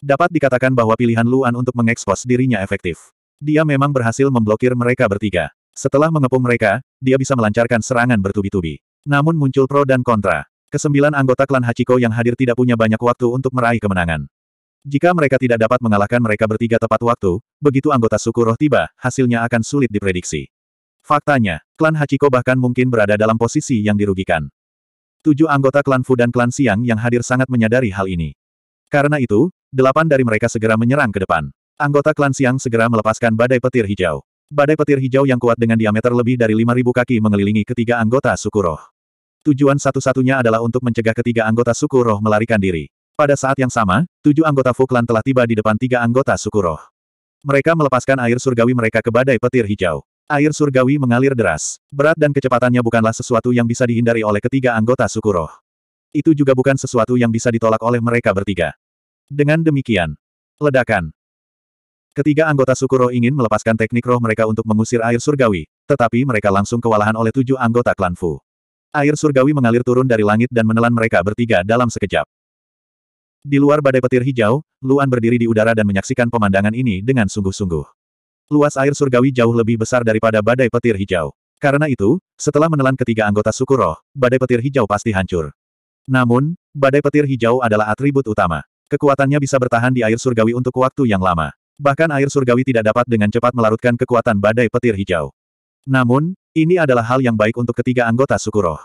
Dapat dikatakan bahwa pilihan Luan untuk mengekspos dirinya efektif. Dia memang berhasil memblokir mereka bertiga. Setelah mengepung mereka, dia bisa melancarkan serangan bertubi-tubi. Namun muncul pro dan kontra. Kesembilan anggota klan Hachiko yang hadir tidak punya banyak waktu untuk meraih kemenangan. Jika mereka tidak dapat mengalahkan mereka bertiga tepat waktu, begitu anggota suku roh tiba, hasilnya akan sulit diprediksi. Faktanya, klan Hachiko bahkan mungkin berada dalam posisi yang dirugikan. Tujuh anggota klan Fu dan klan Siang yang hadir sangat menyadari hal ini. Karena itu, delapan dari mereka segera menyerang ke depan. Anggota klan Siang segera melepaskan badai petir hijau. Badai petir hijau yang kuat dengan diameter lebih dari 5.000 kaki mengelilingi ketiga anggota suku roh. Tujuan satu-satunya adalah untuk mencegah ketiga anggota suku roh melarikan diri. Pada saat yang sama, tujuh anggota Fuklan telah tiba di depan tiga anggota suku roh. Mereka melepaskan air surgawi mereka ke badai petir hijau. Air surgawi mengalir deras. Berat dan kecepatannya bukanlah sesuatu yang bisa dihindari oleh ketiga anggota suku roh. Itu juga bukan sesuatu yang bisa ditolak oleh mereka bertiga. Dengan demikian, ledakan. Ketiga anggota suku roh ingin melepaskan teknik roh mereka untuk mengusir air surgawi, tetapi mereka langsung kewalahan oleh tujuh anggota klan Fu. Air surgawi mengalir turun dari langit dan menelan mereka bertiga dalam sekejap. Di luar badai petir hijau, Luan berdiri di udara dan menyaksikan pemandangan ini dengan sungguh-sungguh. Luas air surgawi jauh lebih besar daripada badai petir hijau. Karena itu, setelah menelan ketiga anggota suku roh, badai petir hijau pasti hancur. Namun, badai petir hijau adalah atribut utama. Kekuatannya bisa bertahan di air surgawi untuk waktu yang lama. Bahkan air surgawi tidak dapat dengan cepat melarutkan kekuatan badai petir hijau. Namun, ini adalah hal yang baik untuk ketiga anggota suku roh.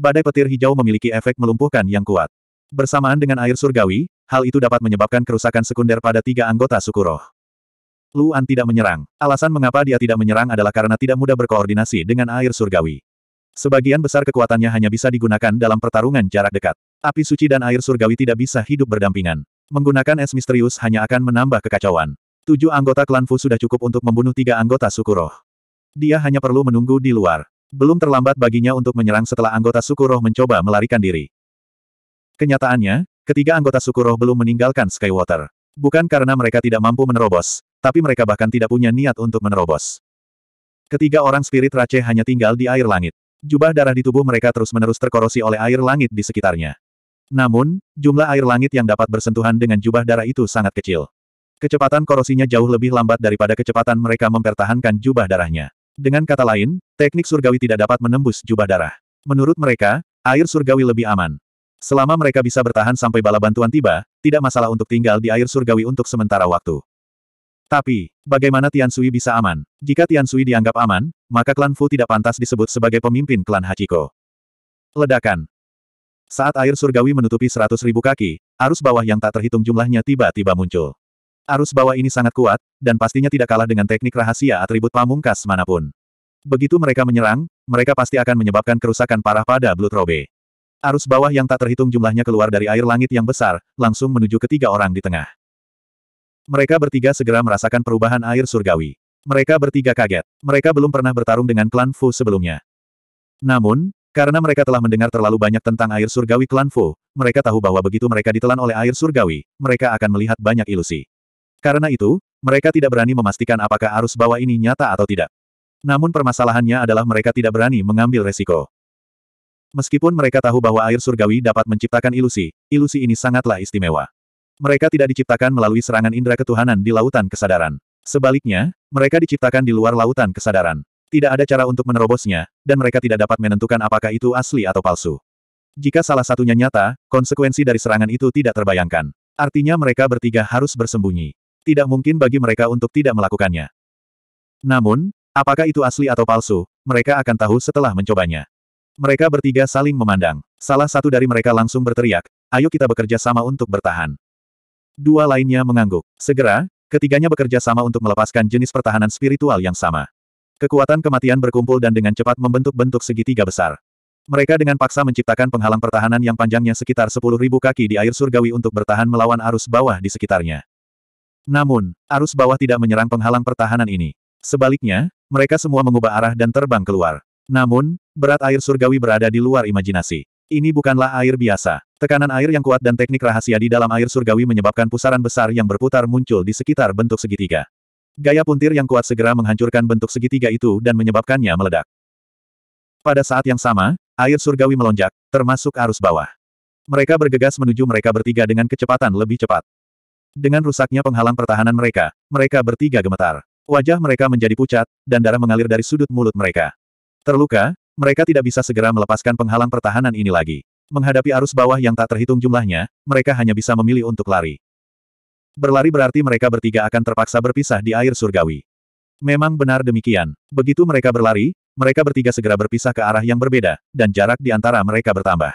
Badai petir hijau memiliki efek melumpuhkan yang kuat. Bersamaan dengan air surgawi, hal itu dapat menyebabkan kerusakan sekunder pada tiga anggota suku roh. Luan tidak menyerang. Alasan mengapa dia tidak menyerang adalah karena tidak mudah berkoordinasi dengan air surgawi. Sebagian besar kekuatannya hanya bisa digunakan dalam pertarungan jarak dekat. Api suci dan air surgawi tidak bisa hidup berdampingan. Menggunakan es misterius hanya akan menambah kekacauan. Tujuh anggota klan Fu sudah cukup untuk membunuh tiga anggota suku roh. Dia hanya perlu menunggu di luar. Belum terlambat baginya untuk menyerang setelah anggota suku roh mencoba melarikan diri. Kenyataannya, ketiga anggota suku roh belum meninggalkan Skywater. Bukan karena mereka tidak mampu menerobos, tapi mereka bahkan tidak punya niat untuk menerobos. Ketiga orang spirit race hanya tinggal di air langit. Jubah darah di tubuh mereka terus-menerus terkorosi oleh air langit di sekitarnya. Namun, jumlah air langit yang dapat bersentuhan dengan jubah darah itu sangat kecil. Kecepatan korosinya jauh lebih lambat daripada kecepatan mereka mempertahankan jubah darahnya. Dengan kata lain, teknik surgawi tidak dapat menembus jubah darah. Menurut mereka, air surgawi lebih aman. Selama mereka bisa bertahan sampai bala bantuan tiba, tidak masalah untuk tinggal di air surgawi untuk sementara waktu. Tapi, bagaimana Tian Sui bisa aman? Jika Tian Sui dianggap aman, maka klan Fu tidak pantas disebut sebagai pemimpin klan Hachiko. Ledakan. Saat air surgawi menutupi seratus ribu kaki, arus bawah yang tak terhitung jumlahnya tiba-tiba muncul. Arus bawah ini sangat kuat, dan pastinya tidak kalah dengan teknik rahasia atribut pamungkas manapun. Begitu mereka menyerang, mereka pasti akan menyebabkan kerusakan parah pada Blutrobe. Robe. Arus bawah yang tak terhitung jumlahnya keluar dari air langit yang besar, langsung menuju ketiga orang di tengah. Mereka bertiga segera merasakan perubahan air surgawi. Mereka bertiga kaget. Mereka belum pernah bertarung dengan klan Fu sebelumnya. Namun, karena mereka telah mendengar terlalu banyak tentang air surgawi klan Fu, mereka tahu bahwa begitu mereka ditelan oleh air surgawi, mereka akan melihat banyak ilusi. Karena itu, mereka tidak berani memastikan apakah arus bawah ini nyata atau tidak. Namun permasalahannya adalah mereka tidak berani mengambil resiko. Meskipun mereka tahu bahwa air surgawi dapat menciptakan ilusi, ilusi ini sangatlah istimewa. Mereka tidak diciptakan melalui serangan indera ketuhanan di lautan kesadaran. Sebaliknya, mereka diciptakan di luar lautan kesadaran. Tidak ada cara untuk menerobosnya, dan mereka tidak dapat menentukan apakah itu asli atau palsu. Jika salah satunya nyata, konsekuensi dari serangan itu tidak terbayangkan. Artinya mereka bertiga harus bersembunyi. Tidak mungkin bagi mereka untuk tidak melakukannya. Namun, apakah itu asli atau palsu, mereka akan tahu setelah mencobanya. Mereka bertiga saling memandang. Salah satu dari mereka langsung berteriak, ayo kita bekerja sama untuk bertahan. Dua lainnya mengangguk. Segera, ketiganya bekerja sama untuk melepaskan jenis pertahanan spiritual yang sama. Kekuatan kematian berkumpul dan dengan cepat membentuk bentuk segitiga besar. Mereka dengan paksa menciptakan penghalang pertahanan yang panjangnya sekitar 10.000 kaki di air surgawi untuk bertahan melawan arus bawah di sekitarnya. Namun, arus bawah tidak menyerang penghalang pertahanan ini. Sebaliknya, mereka semua mengubah arah dan terbang keluar. Namun, berat air surgawi berada di luar imajinasi. Ini bukanlah air biasa. Tekanan air yang kuat dan teknik rahasia di dalam air surgawi menyebabkan pusaran besar yang berputar muncul di sekitar bentuk segitiga. Gaya puntir yang kuat segera menghancurkan bentuk segitiga itu dan menyebabkannya meledak. Pada saat yang sama, air surgawi melonjak, termasuk arus bawah. Mereka bergegas menuju mereka bertiga dengan kecepatan lebih cepat. Dengan rusaknya penghalang pertahanan mereka, mereka bertiga gemetar. Wajah mereka menjadi pucat, dan darah mengalir dari sudut mulut mereka. Terluka, mereka tidak bisa segera melepaskan penghalang pertahanan ini lagi. Menghadapi arus bawah yang tak terhitung jumlahnya, mereka hanya bisa memilih untuk lari. Berlari berarti mereka bertiga akan terpaksa berpisah di air surgawi. Memang benar demikian. Begitu mereka berlari, mereka bertiga segera berpisah ke arah yang berbeda, dan jarak di antara mereka bertambah.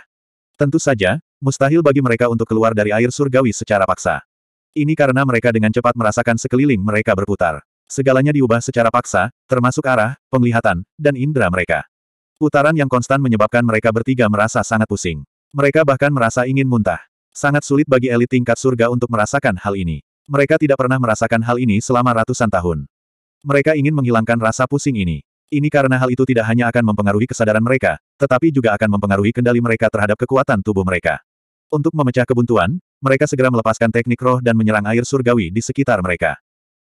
Tentu saja, mustahil bagi mereka untuk keluar dari air surgawi secara paksa. Ini karena mereka dengan cepat merasakan sekeliling mereka berputar. Segalanya diubah secara paksa, termasuk arah, penglihatan, dan indera mereka. Putaran yang konstan menyebabkan mereka bertiga merasa sangat pusing. Mereka bahkan merasa ingin muntah. Sangat sulit bagi elit tingkat surga untuk merasakan hal ini. Mereka tidak pernah merasakan hal ini selama ratusan tahun. Mereka ingin menghilangkan rasa pusing ini. Ini karena hal itu tidak hanya akan mempengaruhi kesadaran mereka, tetapi juga akan mempengaruhi kendali mereka terhadap kekuatan tubuh mereka. Untuk memecah kebuntuan, mereka segera melepaskan teknik roh dan menyerang air surgawi di sekitar mereka.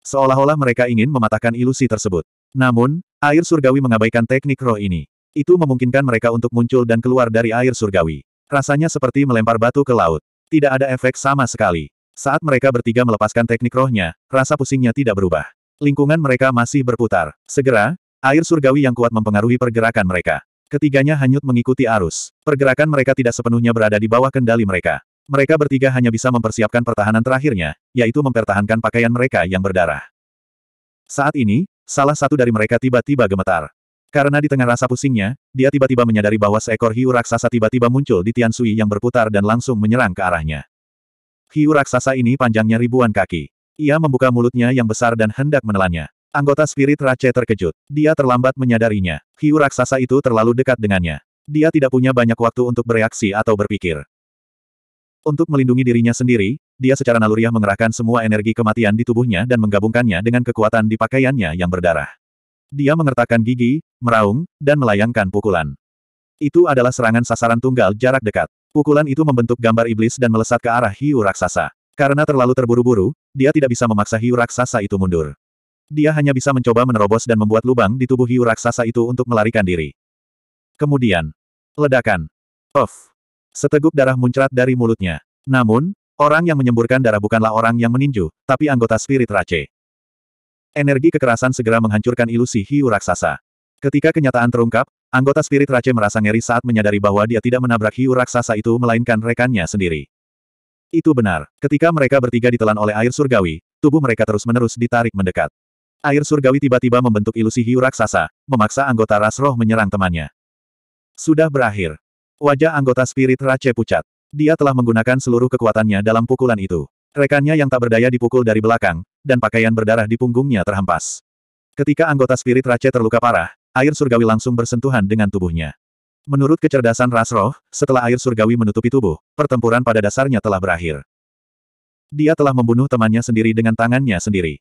Seolah-olah mereka ingin mematahkan ilusi tersebut. Namun, air surgawi mengabaikan teknik roh ini. Itu memungkinkan mereka untuk muncul dan keluar dari air surgawi. Rasanya seperti melempar batu ke laut. Tidak ada efek sama sekali. Saat mereka bertiga melepaskan teknik rohnya, rasa pusingnya tidak berubah. Lingkungan mereka masih berputar. Segera, air surgawi yang kuat mempengaruhi pergerakan mereka. Ketiganya hanyut mengikuti arus. Pergerakan mereka tidak sepenuhnya berada di bawah kendali mereka. Mereka bertiga hanya bisa mempersiapkan pertahanan terakhirnya, yaitu mempertahankan pakaian mereka yang berdarah. Saat ini, salah satu dari mereka tiba-tiba gemetar. Karena di tengah rasa pusingnya, dia tiba-tiba menyadari bahwa seekor hiu raksasa tiba-tiba muncul di Tiansui yang berputar dan langsung menyerang ke arahnya. Hiu raksasa ini panjangnya ribuan kaki. Ia membuka mulutnya yang besar dan hendak menelannya. Anggota spirit Rache terkejut. Dia terlambat menyadarinya. Hiu raksasa itu terlalu dekat dengannya. Dia tidak punya banyak waktu untuk bereaksi atau berpikir. Untuk melindungi dirinya sendiri, dia secara naluriah mengerahkan semua energi kematian di tubuhnya dan menggabungkannya dengan kekuatan di pakaiannya yang berdarah. Dia mengertakkan gigi, meraung, dan melayangkan pukulan. Itu adalah serangan sasaran tunggal jarak dekat. Pukulan itu membentuk gambar iblis dan melesat ke arah hiu raksasa. Karena terlalu terburu-buru, dia tidak bisa memaksa hiu raksasa itu mundur. Dia hanya bisa mencoba menerobos dan membuat lubang di tubuh hiu raksasa itu untuk melarikan diri. Kemudian, ledakan. Off. Seteguk darah muncrat dari mulutnya. Namun, orang yang menyemburkan darah bukanlah orang yang meninju, tapi anggota spirit Rache. Energi kekerasan segera menghancurkan ilusi hiu raksasa. Ketika kenyataan terungkap, anggota spirit Rache merasa ngeri saat menyadari bahwa dia tidak menabrak hiu raksasa itu melainkan rekannya sendiri. Itu benar. Ketika mereka bertiga ditelan oleh air surgawi, tubuh mereka terus-menerus ditarik mendekat. Air surgawi tiba-tiba membentuk ilusi hiu raksasa, memaksa anggota ras roh menyerang temannya. Sudah berakhir. Wajah anggota spirit Rache pucat. Dia telah menggunakan seluruh kekuatannya dalam pukulan itu. Rekannya yang tak berdaya dipukul dari belakang, dan pakaian berdarah di punggungnya terhempas. Ketika anggota spirit Rache terluka parah, air surgawi langsung bersentuhan dengan tubuhnya. Menurut kecerdasan Rasroh, setelah air surgawi menutupi tubuh, pertempuran pada dasarnya telah berakhir. Dia telah membunuh temannya sendiri dengan tangannya sendiri.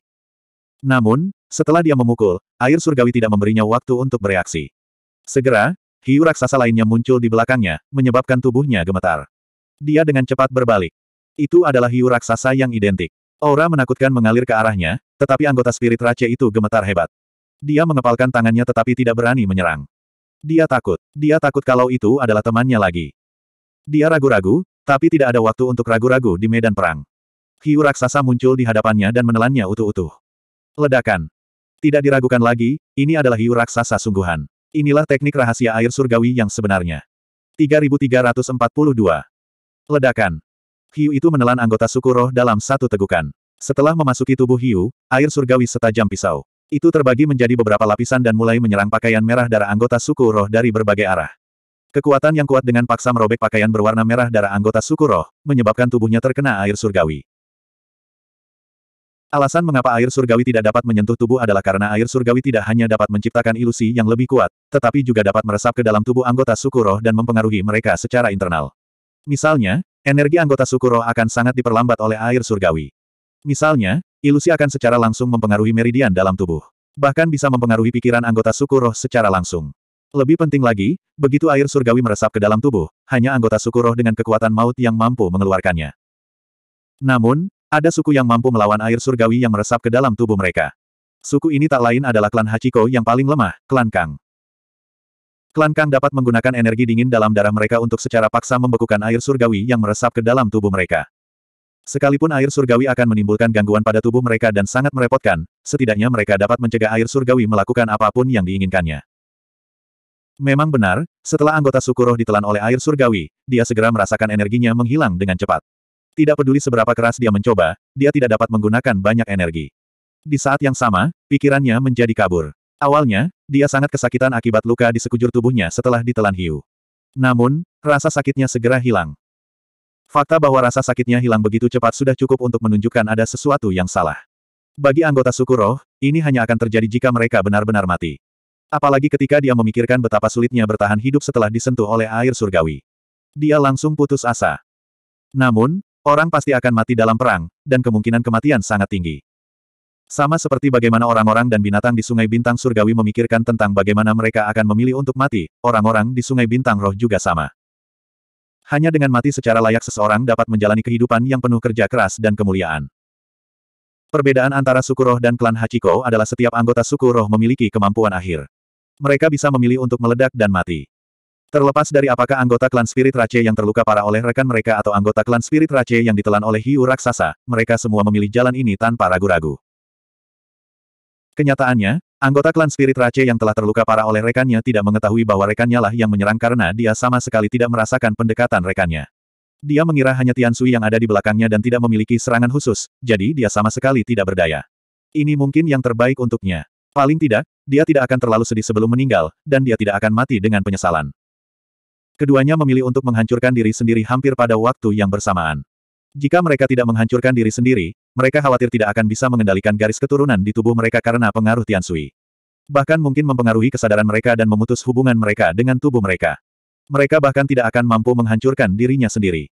Namun, setelah dia memukul, air surgawi tidak memberinya waktu untuk bereaksi. Segera, Hiu raksasa lainnya muncul di belakangnya, menyebabkan tubuhnya gemetar. Dia dengan cepat berbalik. Itu adalah hiu raksasa yang identik. Aura menakutkan mengalir ke arahnya, tetapi anggota spirit race itu gemetar hebat. Dia mengepalkan tangannya tetapi tidak berani menyerang. Dia takut. Dia takut kalau itu adalah temannya lagi. Dia ragu-ragu, tapi tidak ada waktu untuk ragu-ragu di medan perang. Hiu raksasa muncul di hadapannya dan menelannya utuh-utuh. Ledakan. Tidak diragukan lagi, ini adalah hiu raksasa sungguhan. Inilah teknik rahasia air surgawi yang sebenarnya. 3342. Ledakan. Hiu itu menelan anggota suku roh dalam satu tegukan. Setelah memasuki tubuh hiu, air surgawi setajam pisau. Itu terbagi menjadi beberapa lapisan dan mulai menyerang pakaian merah darah anggota suku roh dari berbagai arah. Kekuatan yang kuat dengan paksa merobek pakaian berwarna merah darah anggota suku roh, menyebabkan tubuhnya terkena air surgawi. Alasan mengapa air surgawi tidak dapat menyentuh tubuh adalah karena air surgawi tidak hanya dapat menciptakan ilusi yang lebih kuat, tetapi juga dapat meresap ke dalam tubuh anggota suku roh dan mempengaruhi mereka secara internal. Misalnya, energi anggota suku roh akan sangat diperlambat oleh air surgawi. Misalnya, ilusi akan secara langsung mempengaruhi meridian dalam tubuh. Bahkan bisa mempengaruhi pikiran anggota suku roh secara langsung. Lebih penting lagi, begitu air surgawi meresap ke dalam tubuh, hanya anggota suku roh dengan kekuatan maut yang mampu mengeluarkannya. Namun, ada suku yang mampu melawan air surgawi yang meresap ke dalam tubuh mereka. Suku ini tak lain adalah klan Hachiko yang paling lemah, klan Kang. Klan Kang dapat menggunakan energi dingin dalam darah mereka untuk secara paksa membekukan air surgawi yang meresap ke dalam tubuh mereka. Sekalipun air surgawi akan menimbulkan gangguan pada tubuh mereka dan sangat merepotkan, setidaknya mereka dapat mencegah air surgawi melakukan apapun yang diinginkannya. Memang benar, setelah anggota suku roh ditelan oleh air surgawi, dia segera merasakan energinya menghilang dengan cepat. Tidak peduli seberapa keras dia mencoba, dia tidak dapat menggunakan banyak energi. Di saat yang sama, pikirannya menjadi kabur. Awalnya, dia sangat kesakitan akibat luka di sekujur tubuhnya setelah ditelan hiu. Namun, rasa sakitnya segera hilang. Fakta bahwa rasa sakitnya hilang begitu cepat sudah cukup untuk menunjukkan ada sesuatu yang salah. Bagi anggota suku roh, ini hanya akan terjadi jika mereka benar-benar mati. Apalagi ketika dia memikirkan betapa sulitnya bertahan hidup setelah disentuh oleh air surgawi. Dia langsung putus asa. Namun, Orang pasti akan mati dalam perang, dan kemungkinan kematian sangat tinggi. Sama seperti bagaimana orang-orang dan binatang di Sungai Bintang Surgawi memikirkan tentang bagaimana mereka akan memilih untuk mati, orang-orang di Sungai Bintang Roh juga sama. Hanya dengan mati secara layak seseorang dapat menjalani kehidupan yang penuh kerja keras dan kemuliaan. Perbedaan antara suku roh dan klan Hachiko adalah setiap anggota suku roh memiliki kemampuan akhir. Mereka bisa memilih untuk meledak dan mati. Terlepas dari apakah anggota klan Spirit Rache yang terluka parah oleh rekan mereka atau anggota klan Spirit Rache yang ditelan oleh hiu raksasa, mereka semua memilih jalan ini tanpa ragu-ragu. Kenyataannya, anggota klan Spirit Rache yang telah terluka parah oleh rekannya tidak mengetahui bahwa rekannya lah yang menyerang karena dia sama sekali tidak merasakan pendekatan rekannya. Dia mengira hanya Tian Tiansui yang ada di belakangnya dan tidak memiliki serangan khusus, jadi dia sama sekali tidak berdaya. Ini mungkin yang terbaik untuknya. Paling tidak, dia tidak akan terlalu sedih sebelum meninggal, dan dia tidak akan mati dengan penyesalan. Keduanya memilih untuk menghancurkan diri sendiri hampir pada waktu yang bersamaan. Jika mereka tidak menghancurkan diri sendiri, mereka khawatir tidak akan bisa mengendalikan garis keturunan di tubuh mereka karena pengaruh Tiansui. Bahkan mungkin mempengaruhi kesadaran mereka dan memutus hubungan mereka dengan tubuh mereka. Mereka bahkan tidak akan mampu menghancurkan dirinya sendiri.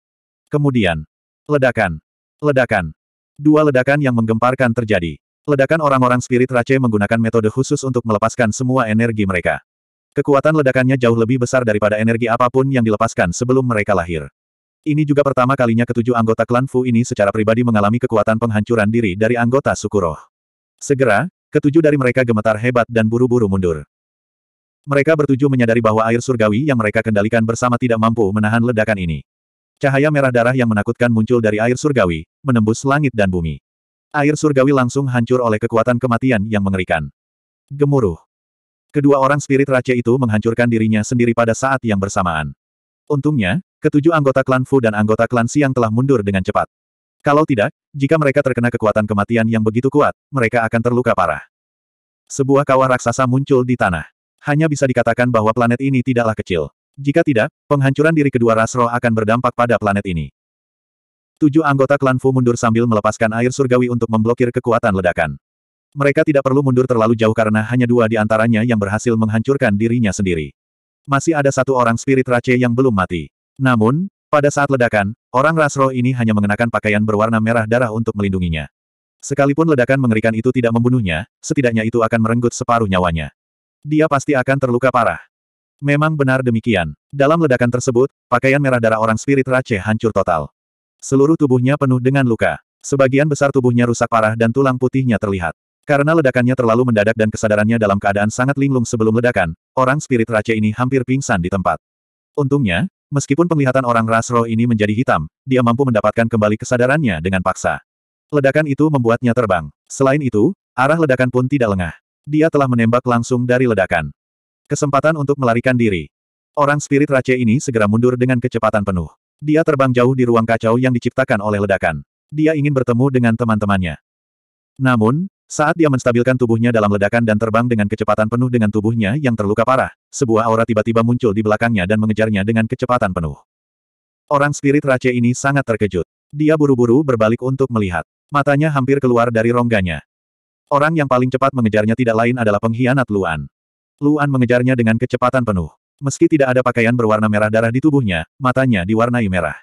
Kemudian, ledakan, ledakan. Dua ledakan yang menggemparkan terjadi. Ledakan orang-orang spirit Rache menggunakan metode khusus untuk melepaskan semua energi mereka. Kekuatan ledakannya jauh lebih besar daripada energi apapun yang dilepaskan sebelum mereka lahir. Ini juga pertama kalinya ketujuh anggota klan Fu ini secara pribadi mengalami kekuatan penghancuran diri dari anggota suku roh. Segera, ketujuh dari mereka gemetar hebat dan buru-buru mundur. Mereka bertujuh menyadari bahwa air surgawi yang mereka kendalikan bersama tidak mampu menahan ledakan ini. Cahaya merah darah yang menakutkan muncul dari air surgawi, menembus langit dan bumi. Air surgawi langsung hancur oleh kekuatan kematian yang mengerikan. Gemuruh. Kedua orang spirit raja itu menghancurkan dirinya sendiri pada saat yang bersamaan. Untungnya, ketujuh anggota klan Fu dan anggota klan Siang telah mundur dengan cepat. Kalau tidak, jika mereka terkena kekuatan kematian yang begitu kuat, mereka akan terluka parah. Sebuah kawah raksasa muncul di tanah. Hanya bisa dikatakan bahwa planet ini tidaklah kecil. Jika tidak, penghancuran diri kedua ras roh akan berdampak pada planet ini. Tujuh anggota klan Fu mundur sambil melepaskan air surgawi untuk memblokir kekuatan ledakan. Mereka tidak perlu mundur terlalu jauh karena hanya dua di antaranya yang berhasil menghancurkan dirinya sendiri. Masih ada satu orang spirit race yang belum mati. Namun, pada saat ledakan, orang Rasro ini hanya mengenakan pakaian berwarna merah darah untuk melindunginya. Sekalipun ledakan mengerikan itu tidak membunuhnya, setidaknya itu akan merenggut separuh nyawanya. Dia pasti akan terluka parah. Memang benar demikian. Dalam ledakan tersebut, pakaian merah darah orang spirit race hancur total. Seluruh tubuhnya penuh dengan luka. Sebagian besar tubuhnya rusak parah dan tulang putihnya terlihat. Karena ledakannya terlalu mendadak dan kesadarannya dalam keadaan sangat linglung sebelum ledakan, orang spirit race ini hampir pingsan di tempat. Untungnya, meskipun penglihatan orang ras roh ini menjadi hitam, dia mampu mendapatkan kembali kesadarannya dengan paksa. Ledakan itu membuatnya terbang. Selain itu, arah ledakan pun tidak lengah. Dia telah menembak langsung dari ledakan. Kesempatan untuk melarikan diri. Orang spirit race ini segera mundur dengan kecepatan penuh. Dia terbang jauh di ruang kacau yang diciptakan oleh ledakan. Dia ingin bertemu dengan teman-temannya. Namun, saat dia menstabilkan tubuhnya dalam ledakan dan terbang dengan kecepatan penuh dengan tubuhnya yang terluka parah, sebuah aura tiba-tiba muncul di belakangnya dan mengejarnya dengan kecepatan penuh. Orang spirit race ini sangat terkejut. Dia buru-buru berbalik untuk melihat. Matanya hampir keluar dari rongganya. Orang yang paling cepat mengejarnya tidak lain adalah pengkhianat Luan. Luan mengejarnya dengan kecepatan penuh. Meski tidak ada pakaian berwarna merah darah di tubuhnya, matanya diwarnai merah.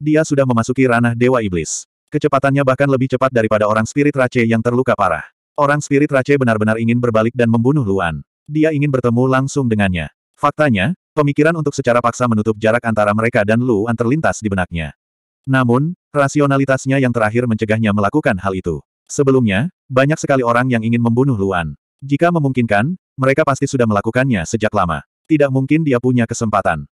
Dia sudah memasuki ranah Dewa Iblis. Kecepatannya bahkan lebih cepat daripada orang spirit Rache yang terluka parah. Orang spirit Rache benar-benar ingin berbalik dan membunuh Luan. Dia ingin bertemu langsung dengannya. Faktanya, pemikiran untuk secara paksa menutup jarak antara mereka dan Luan terlintas di benaknya. Namun, rasionalitasnya yang terakhir mencegahnya melakukan hal itu. Sebelumnya, banyak sekali orang yang ingin membunuh Luan. Jika memungkinkan, mereka pasti sudah melakukannya sejak lama. Tidak mungkin dia punya kesempatan.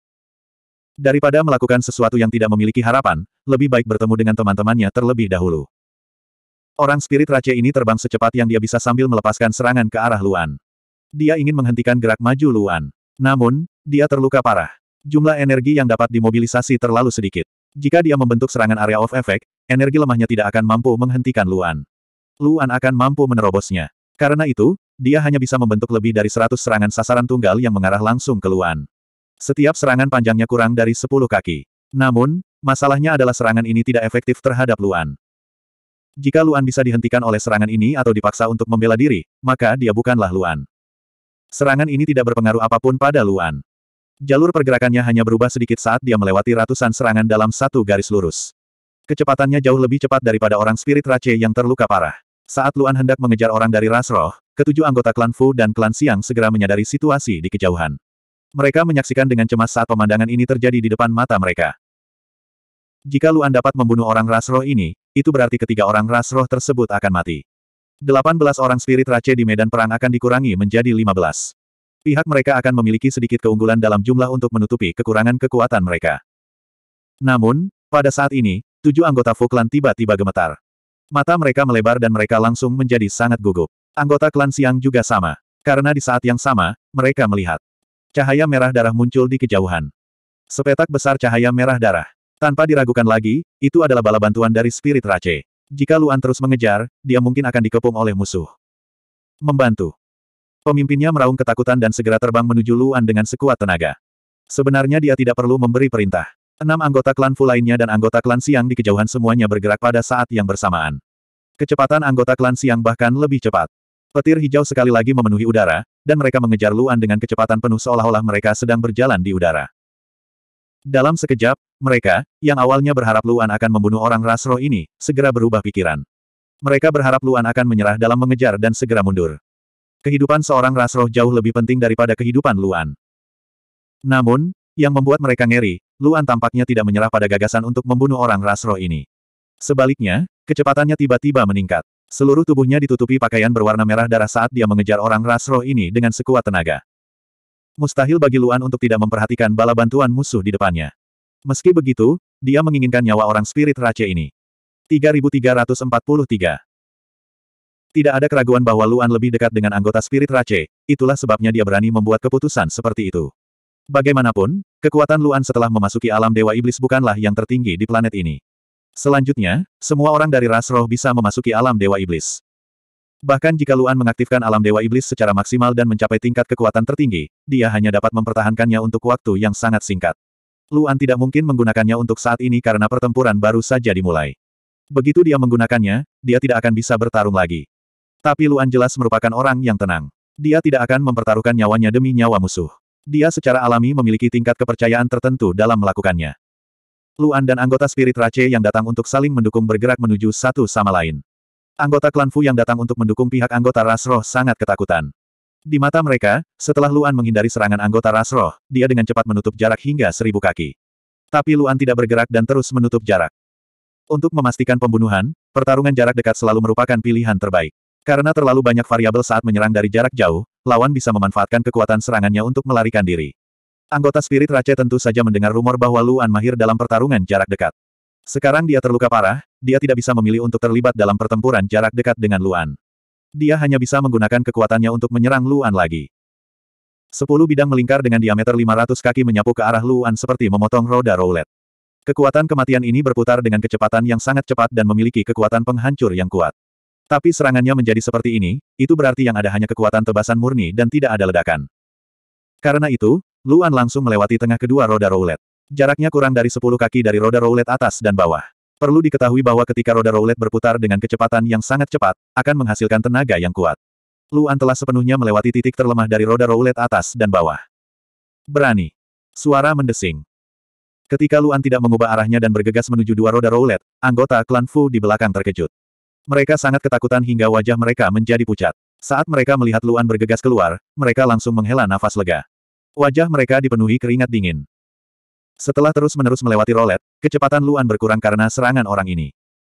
Daripada melakukan sesuatu yang tidak memiliki harapan, lebih baik bertemu dengan teman-temannya terlebih dahulu. Orang spirit raja ini terbang secepat yang dia bisa sambil melepaskan serangan ke arah Luan. Dia ingin menghentikan gerak maju Luan. Namun, dia terluka parah. Jumlah energi yang dapat dimobilisasi terlalu sedikit. Jika dia membentuk serangan area of effect, energi lemahnya tidak akan mampu menghentikan Luan. Luan akan mampu menerobosnya. Karena itu, dia hanya bisa membentuk lebih dari 100 serangan sasaran tunggal yang mengarah langsung ke Luan. Setiap serangan panjangnya kurang dari 10 kaki. Namun, masalahnya adalah serangan ini tidak efektif terhadap Luan. Jika Luan bisa dihentikan oleh serangan ini atau dipaksa untuk membela diri, maka dia bukanlah Luan. Serangan ini tidak berpengaruh apapun pada Luan. Jalur pergerakannya hanya berubah sedikit saat dia melewati ratusan serangan dalam satu garis lurus. Kecepatannya jauh lebih cepat daripada orang spirit Rache yang terluka parah. Saat Luan hendak mengejar orang dari ras roh, ketujuh anggota klan Fu dan klan Siang segera menyadari situasi di kejauhan. Mereka menyaksikan dengan cemas saat pemandangan ini terjadi di depan mata mereka. Jika Luan dapat membunuh orang ras roh ini, itu berarti ketiga orang ras roh tersebut akan mati. 18 orang spirit race di medan perang akan dikurangi menjadi 15. Pihak mereka akan memiliki sedikit keunggulan dalam jumlah untuk menutupi kekurangan kekuatan mereka. Namun, pada saat ini, tujuh anggota Fuklan tiba-tiba gemetar. Mata mereka melebar dan mereka langsung menjadi sangat gugup. Anggota klan Siang juga sama. Karena di saat yang sama, mereka melihat Cahaya merah darah muncul di kejauhan. Sepetak besar cahaya merah darah. Tanpa diragukan lagi, itu adalah bala bantuan dari Spirit Rache. Jika Luan terus mengejar, dia mungkin akan dikepung oleh musuh. Membantu. Pemimpinnya meraung ketakutan dan segera terbang menuju Luan dengan sekuat tenaga. Sebenarnya dia tidak perlu memberi perintah. Enam anggota klan Fu lainnya dan anggota klan Siang di kejauhan semuanya bergerak pada saat yang bersamaan. Kecepatan anggota klan Siang bahkan lebih cepat. Petir hijau sekali lagi memenuhi udara, dan mereka mengejar Luan dengan kecepatan penuh seolah-olah mereka sedang berjalan di udara. Dalam sekejap, mereka, yang awalnya berharap Luan akan membunuh orang ras ini, segera berubah pikiran. Mereka berharap Luan akan menyerah dalam mengejar dan segera mundur. Kehidupan seorang ras jauh lebih penting daripada kehidupan Luan. Namun, yang membuat mereka ngeri, Luan tampaknya tidak menyerah pada gagasan untuk membunuh orang ras ini. Sebaliknya, kecepatannya tiba-tiba meningkat. Seluruh tubuhnya ditutupi pakaian berwarna merah darah saat dia mengejar orang ras roh ini dengan sekuat tenaga. Mustahil bagi Luan untuk tidak memperhatikan bala bantuan musuh di depannya. Meski begitu, dia menginginkan nyawa orang spirit race ini. 3343 Tidak ada keraguan bahwa Luan lebih dekat dengan anggota spirit race, itulah sebabnya dia berani membuat keputusan seperti itu. Bagaimanapun, kekuatan Luan setelah memasuki alam Dewa Iblis bukanlah yang tertinggi di planet ini. Selanjutnya, semua orang dari ras roh bisa memasuki alam Dewa Iblis. Bahkan jika Luan mengaktifkan alam Dewa Iblis secara maksimal dan mencapai tingkat kekuatan tertinggi, dia hanya dapat mempertahankannya untuk waktu yang sangat singkat. Luan tidak mungkin menggunakannya untuk saat ini karena pertempuran baru saja dimulai. Begitu dia menggunakannya, dia tidak akan bisa bertarung lagi. Tapi Luan jelas merupakan orang yang tenang. Dia tidak akan mempertaruhkan nyawanya demi nyawa musuh. Dia secara alami memiliki tingkat kepercayaan tertentu dalam melakukannya. Luan dan anggota Spirit Race yang datang untuk saling mendukung bergerak menuju satu sama lain. Anggota klan Fu yang datang untuk mendukung pihak anggota Rasroh sangat ketakutan. Di mata mereka, setelah Luan menghindari serangan anggota Rasroh, dia dengan cepat menutup jarak hingga seribu kaki. Tapi Luan tidak bergerak dan terus menutup jarak. Untuk memastikan pembunuhan, pertarungan jarak dekat selalu merupakan pilihan terbaik. Karena terlalu banyak variabel saat menyerang dari jarak jauh, lawan bisa memanfaatkan kekuatan serangannya untuk melarikan diri. Anggota spirit Rache tentu saja mendengar rumor bahwa Luan mahir dalam pertarungan jarak dekat. Sekarang dia terluka parah, dia tidak bisa memilih untuk terlibat dalam pertempuran jarak dekat dengan Luan. Dia hanya bisa menggunakan kekuatannya untuk menyerang Luan lagi. Sepuluh bidang melingkar dengan diameter 500 kaki menyapu ke arah Luan seperti memotong roda roulette. Kekuatan kematian ini berputar dengan kecepatan yang sangat cepat dan memiliki kekuatan penghancur yang kuat. Tapi serangannya menjadi seperti ini, itu berarti yang ada hanya kekuatan tebasan murni dan tidak ada ledakan. Karena itu, Luan langsung melewati tengah kedua roda roulette. Jaraknya kurang dari 10 kaki dari roda roulette atas dan bawah. Perlu diketahui bahwa ketika roda roulette berputar dengan kecepatan yang sangat cepat, akan menghasilkan tenaga yang kuat. Luan telah sepenuhnya melewati titik terlemah dari roda roulette atas dan bawah. Berani. Suara mendesing. Ketika Luan tidak mengubah arahnya dan bergegas menuju dua roda roulette, anggota klan Fu di belakang terkejut. Mereka sangat ketakutan hingga wajah mereka menjadi pucat. Saat mereka melihat Luan bergegas keluar, mereka langsung menghela nafas lega. Wajah mereka dipenuhi keringat dingin. Setelah terus-menerus melewati rolet, kecepatan Luan berkurang karena serangan orang ini.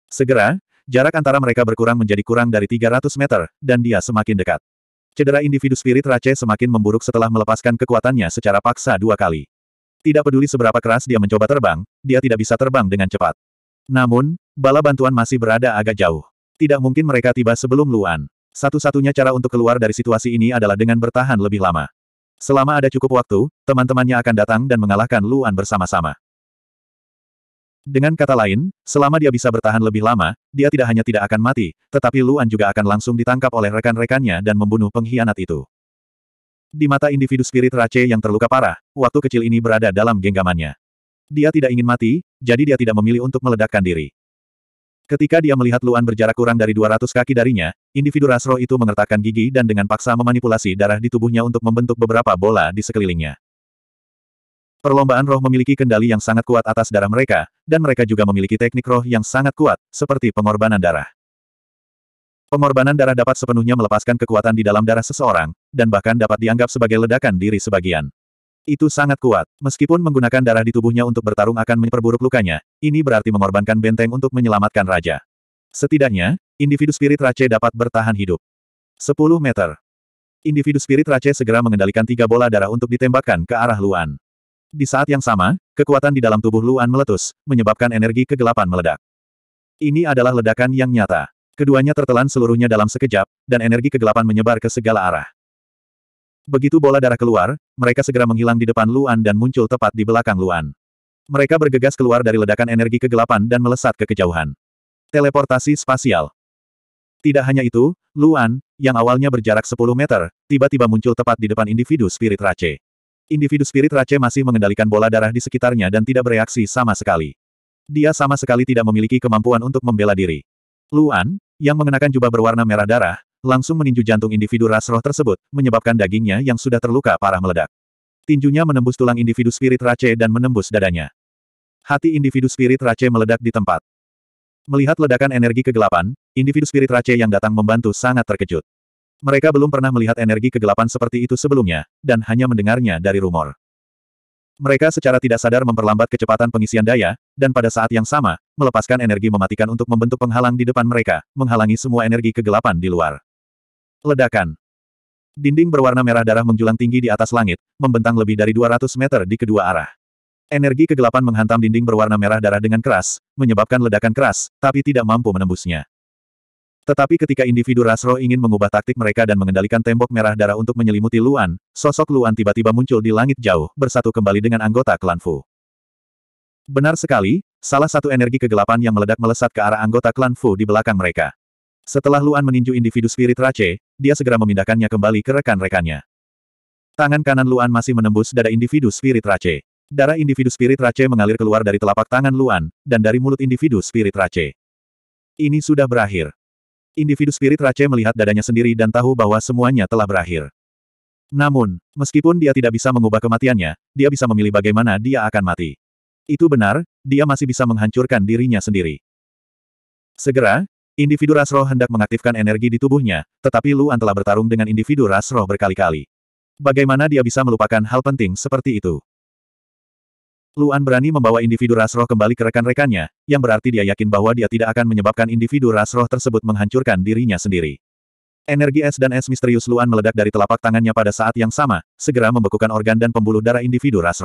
Segera, jarak antara mereka berkurang menjadi kurang dari 300 meter, dan dia semakin dekat. Cedera individu spirit Rache semakin memburuk setelah melepaskan kekuatannya secara paksa dua kali. Tidak peduli seberapa keras dia mencoba terbang, dia tidak bisa terbang dengan cepat. Namun, bala bantuan masih berada agak jauh. Tidak mungkin mereka tiba sebelum Luan. Satu-satunya cara untuk keluar dari situasi ini adalah dengan bertahan lebih lama. Selama ada cukup waktu, teman-temannya akan datang dan mengalahkan Luan bersama-sama. Dengan kata lain, selama dia bisa bertahan lebih lama, dia tidak hanya tidak akan mati, tetapi Luan juga akan langsung ditangkap oleh rekan-rekannya dan membunuh pengkhianat itu. Di mata individu spirit Rache yang terluka parah, waktu kecil ini berada dalam genggamannya. Dia tidak ingin mati, jadi dia tidak memilih untuk meledakkan diri. Ketika dia melihat Luan berjarak kurang dari 200 kaki darinya, individu ras itu mengertakkan gigi dan dengan paksa memanipulasi darah di tubuhnya untuk membentuk beberapa bola di sekelilingnya. Perlombaan roh memiliki kendali yang sangat kuat atas darah mereka, dan mereka juga memiliki teknik roh yang sangat kuat, seperti pengorbanan darah. Pengorbanan darah dapat sepenuhnya melepaskan kekuatan di dalam darah seseorang, dan bahkan dapat dianggap sebagai ledakan diri sebagian. Itu sangat kuat. Meskipun menggunakan darah di tubuhnya untuk bertarung akan memperburuk lukanya, ini berarti mengorbankan benteng untuk menyelamatkan raja. Setidaknya, individu spirit Rache dapat bertahan hidup. 10 meter. Individu spirit Rache segera mengendalikan tiga bola darah untuk ditembakkan ke arah Luan. Di saat yang sama, kekuatan di dalam tubuh Luan meletus, menyebabkan energi kegelapan meledak. Ini adalah ledakan yang nyata. Keduanya tertelan seluruhnya dalam sekejap, dan energi kegelapan menyebar ke segala arah. Begitu bola darah keluar, mereka segera menghilang di depan Luan dan muncul tepat di belakang Luan. Mereka bergegas keluar dari ledakan energi kegelapan dan melesat ke kejauhan. Teleportasi spasial. Tidak hanya itu, Luan, yang awalnya berjarak 10 meter, tiba-tiba muncul tepat di depan individu spirit race. Individu spirit race masih mengendalikan bola darah di sekitarnya dan tidak bereaksi sama sekali. Dia sama sekali tidak memiliki kemampuan untuk membela diri. Luan, yang mengenakan jubah berwarna merah darah, langsung meninju jantung individu ras roh tersebut, menyebabkan dagingnya yang sudah terluka parah meledak. Tinjunya menembus tulang individu spirit Race dan menembus dadanya. Hati individu spirit Race meledak di tempat. Melihat ledakan energi kegelapan, individu spirit Race yang datang membantu sangat terkejut. Mereka belum pernah melihat energi kegelapan seperti itu sebelumnya, dan hanya mendengarnya dari rumor. Mereka secara tidak sadar memperlambat kecepatan pengisian daya, dan pada saat yang sama, melepaskan energi mematikan untuk membentuk penghalang di depan mereka, menghalangi semua energi kegelapan di luar. Ledakan. Dinding berwarna merah darah menjulang tinggi di atas langit, membentang lebih dari 200 meter di kedua arah. Energi kegelapan menghantam dinding berwarna merah darah dengan keras, menyebabkan ledakan keras, tapi tidak mampu menembusnya. Tetapi ketika individu rasro ingin mengubah taktik mereka dan mengendalikan tembok merah darah untuk menyelimuti Luan, sosok Luan tiba-tiba muncul di langit jauh, bersatu kembali dengan anggota klan Fu. Benar sekali, salah satu energi kegelapan yang meledak melesat ke arah anggota klan Fu di belakang mereka. Setelah Luan meninju individu spirit Rache, dia segera memindahkannya kembali ke rekan-rekannya. Tangan kanan Luan masih menembus dada individu spirit Rache. Darah individu spirit Rache mengalir keluar dari telapak tangan Luan, dan dari mulut individu spirit Rache. Ini sudah berakhir. Individu spirit Rache melihat dadanya sendiri dan tahu bahwa semuanya telah berakhir. Namun, meskipun dia tidak bisa mengubah kematiannya, dia bisa memilih bagaimana dia akan mati. Itu benar, dia masih bisa menghancurkan dirinya sendiri. Segera, Individu ras hendak mengaktifkan energi di tubuhnya, tetapi Luan telah bertarung dengan individu ras berkali-kali. Bagaimana dia bisa melupakan hal penting seperti itu? Luan berani membawa individu ras kembali ke rekan-rekannya, yang berarti dia yakin bahwa dia tidak akan menyebabkan individu ras tersebut menghancurkan dirinya sendiri. Energi es dan es misterius Luan meledak dari telapak tangannya pada saat yang sama, segera membekukan organ dan pembuluh darah individu ras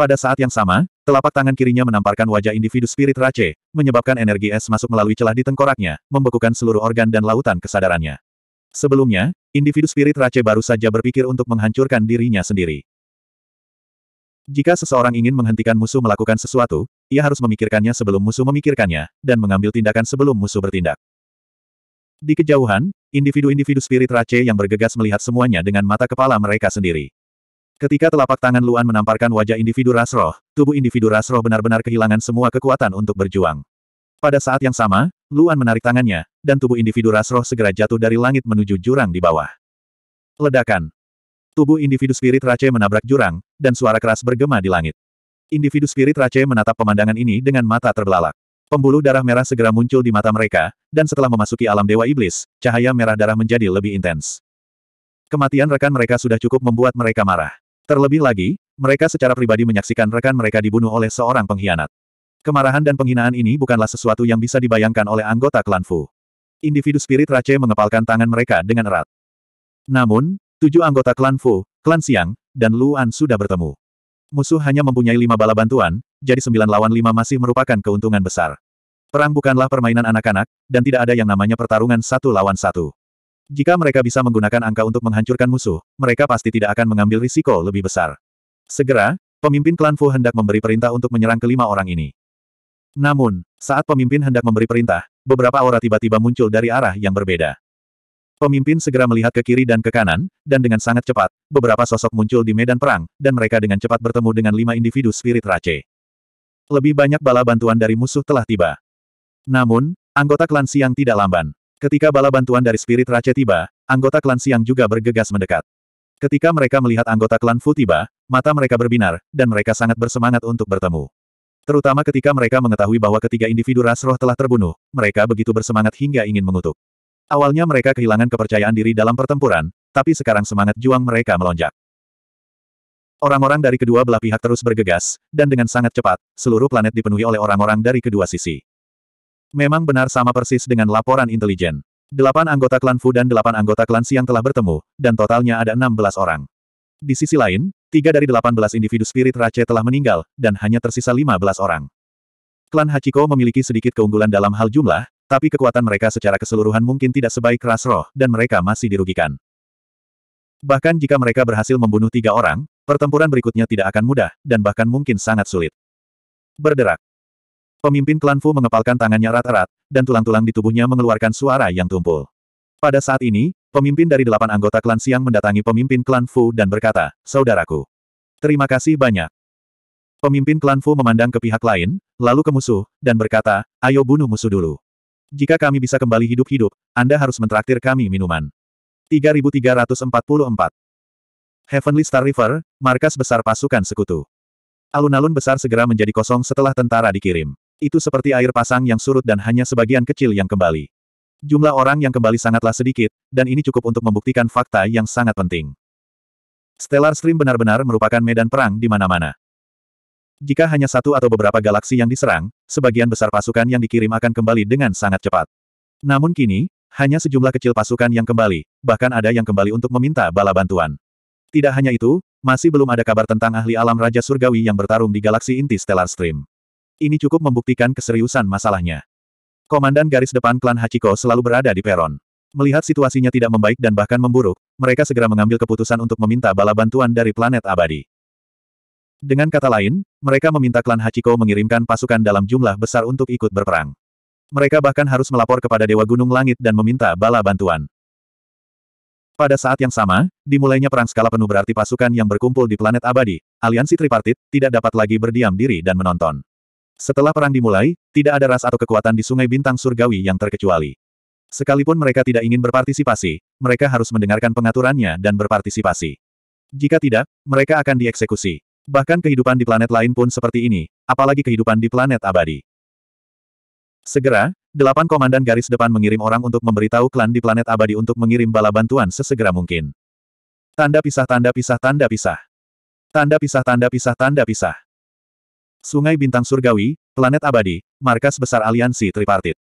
pada saat yang sama, telapak tangan kirinya menamparkan wajah individu spirit Rache, menyebabkan energi es masuk melalui celah di tengkoraknya, membekukan seluruh organ dan lautan kesadarannya. Sebelumnya, individu spirit Rache baru saja berpikir untuk menghancurkan dirinya sendiri. Jika seseorang ingin menghentikan musuh melakukan sesuatu, ia harus memikirkannya sebelum musuh memikirkannya, dan mengambil tindakan sebelum musuh bertindak. Di kejauhan, individu-individu spirit Rache yang bergegas melihat semuanya dengan mata kepala mereka sendiri. Ketika telapak tangan Luan menamparkan wajah individu Rasroh, tubuh individu Rasroh benar-benar kehilangan semua kekuatan untuk berjuang. Pada saat yang sama, Luan menarik tangannya, dan tubuh individu Rasroh segera jatuh dari langit menuju jurang di bawah. Ledakan. Tubuh individu spirit Rache menabrak jurang, dan suara keras bergema di langit. Individu spirit Rache menatap pemandangan ini dengan mata terbelalak. Pembuluh darah merah segera muncul di mata mereka, dan setelah memasuki alam Dewa Iblis, cahaya merah darah menjadi lebih intens. Kematian rekan mereka sudah cukup membuat mereka marah. Terlebih lagi, mereka secara pribadi menyaksikan rekan mereka dibunuh oleh seorang pengkhianat. Kemarahan dan penghinaan ini bukanlah sesuatu yang bisa dibayangkan oleh anggota klan Fu. Individu spirit Rache mengepalkan tangan mereka dengan erat. Namun, tujuh anggota klan Fu, klan Siang, dan Luan sudah bertemu. Musuh hanya mempunyai lima bala bantuan, jadi sembilan lawan lima masih merupakan keuntungan besar. Perang bukanlah permainan anak-anak, dan tidak ada yang namanya pertarungan satu lawan satu. Jika mereka bisa menggunakan angka untuk menghancurkan musuh, mereka pasti tidak akan mengambil risiko lebih besar. Segera, pemimpin klan Fu hendak memberi perintah untuk menyerang kelima orang ini. Namun, saat pemimpin hendak memberi perintah, beberapa aura tiba-tiba muncul dari arah yang berbeda. Pemimpin segera melihat ke kiri dan ke kanan, dan dengan sangat cepat, beberapa sosok muncul di medan perang, dan mereka dengan cepat bertemu dengan lima individu spirit race. Lebih banyak bala bantuan dari musuh telah tiba. Namun, anggota klan Siang tidak lamban. Ketika bala bantuan dari Spirit Rache tiba, anggota klan Siang juga bergegas mendekat. Ketika mereka melihat anggota klan Fu tiba, mata mereka berbinar, dan mereka sangat bersemangat untuk bertemu. Terutama ketika mereka mengetahui bahwa ketiga individu rasroh telah terbunuh, mereka begitu bersemangat hingga ingin mengutuk. Awalnya mereka kehilangan kepercayaan diri dalam pertempuran, tapi sekarang semangat juang mereka melonjak. Orang-orang dari kedua belah pihak terus bergegas, dan dengan sangat cepat, seluruh planet dipenuhi oleh orang-orang dari kedua sisi. Memang benar sama persis dengan laporan intelijen. Delapan anggota klan Fu dan delapan anggota klan Siang telah bertemu, dan totalnya ada enam belas orang. Di sisi lain, tiga dari delapan belas individu spirit Rache telah meninggal, dan hanya tersisa lima belas orang. Klan Hachiko memiliki sedikit keunggulan dalam hal jumlah, tapi kekuatan mereka secara keseluruhan mungkin tidak sebaik ras roh, dan mereka masih dirugikan. Bahkan jika mereka berhasil membunuh tiga orang, pertempuran berikutnya tidak akan mudah, dan bahkan mungkin sangat sulit. Berderak. Pemimpin klan Fu mengepalkan tangannya rata rat dan tulang-tulang di tubuhnya mengeluarkan suara yang tumpul. Pada saat ini, pemimpin dari delapan anggota klan Siang mendatangi pemimpin klan Fu dan berkata, Saudaraku, terima kasih banyak. Pemimpin klan Fu memandang ke pihak lain, lalu ke musuh, dan berkata, ayo bunuh musuh dulu. Jika kami bisa kembali hidup-hidup, Anda harus mentraktir kami minuman. 3344 Heavenly Star River, markas besar pasukan sekutu. Alun-alun besar segera menjadi kosong setelah tentara dikirim. Itu seperti air pasang yang surut dan hanya sebagian kecil yang kembali. Jumlah orang yang kembali sangatlah sedikit, dan ini cukup untuk membuktikan fakta yang sangat penting. Stellar Stream benar-benar merupakan medan perang di mana-mana. Jika hanya satu atau beberapa galaksi yang diserang, sebagian besar pasukan yang dikirim akan kembali dengan sangat cepat. Namun kini, hanya sejumlah kecil pasukan yang kembali, bahkan ada yang kembali untuk meminta bala bantuan. Tidak hanya itu, masih belum ada kabar tentang ahli alam Raja Surgawi yang bertarung di galaksi inti Stellar Stream. Ini cukup membuktikan keseriusan masalahnya. Komandan garis depan klan Hachiko selalu berada di peron. Melihat situasinya tidak membaik dan bahkan memburuk, mereka segera mengambil keputusan untuk meminta bala bantuan dari planet abadi. Dengan kata lain, mereka meminta klan Hachiko mengirimkan pasukan dalam jumlah besar untuk ikut berperang. Mereka bahkan harus melapor kepada Dewa Gunung Langit dan meminta bala bantuan. Pada saat yang sama, dimulainya perang skala penuh berarti pasukan yang berkumpul di planet abadi, aliansi tripartit, tidak dapat lagi berdiam diri dan menonton. Setelah perang dimulai, tidak ada ras atau kekuatan di Sungai Bintang Surgawi yang terkecuali. Sekalipun mereka tidak ingin berpartisipasi, mereka harus mendengarkan pengaturannya dan berpartisipasi. Jika tidak, mereka akan dieksekusi. Bahkan kehidupan di planet lain pun seperti ini, apalagi kehidupan di planet abadi. Segera, delapan komandan garis depan mengirim orang untuk memberitahu klan di planet abadi untuk mengirim bala bantuan sesegera mungkin. Tanda pisah tanda pisah tanda pisah. Tanda pisah tanda pisah tanda pisah. Sungai Bintang Surgawi, Planet Abadi, markas besar aliansi tripartit.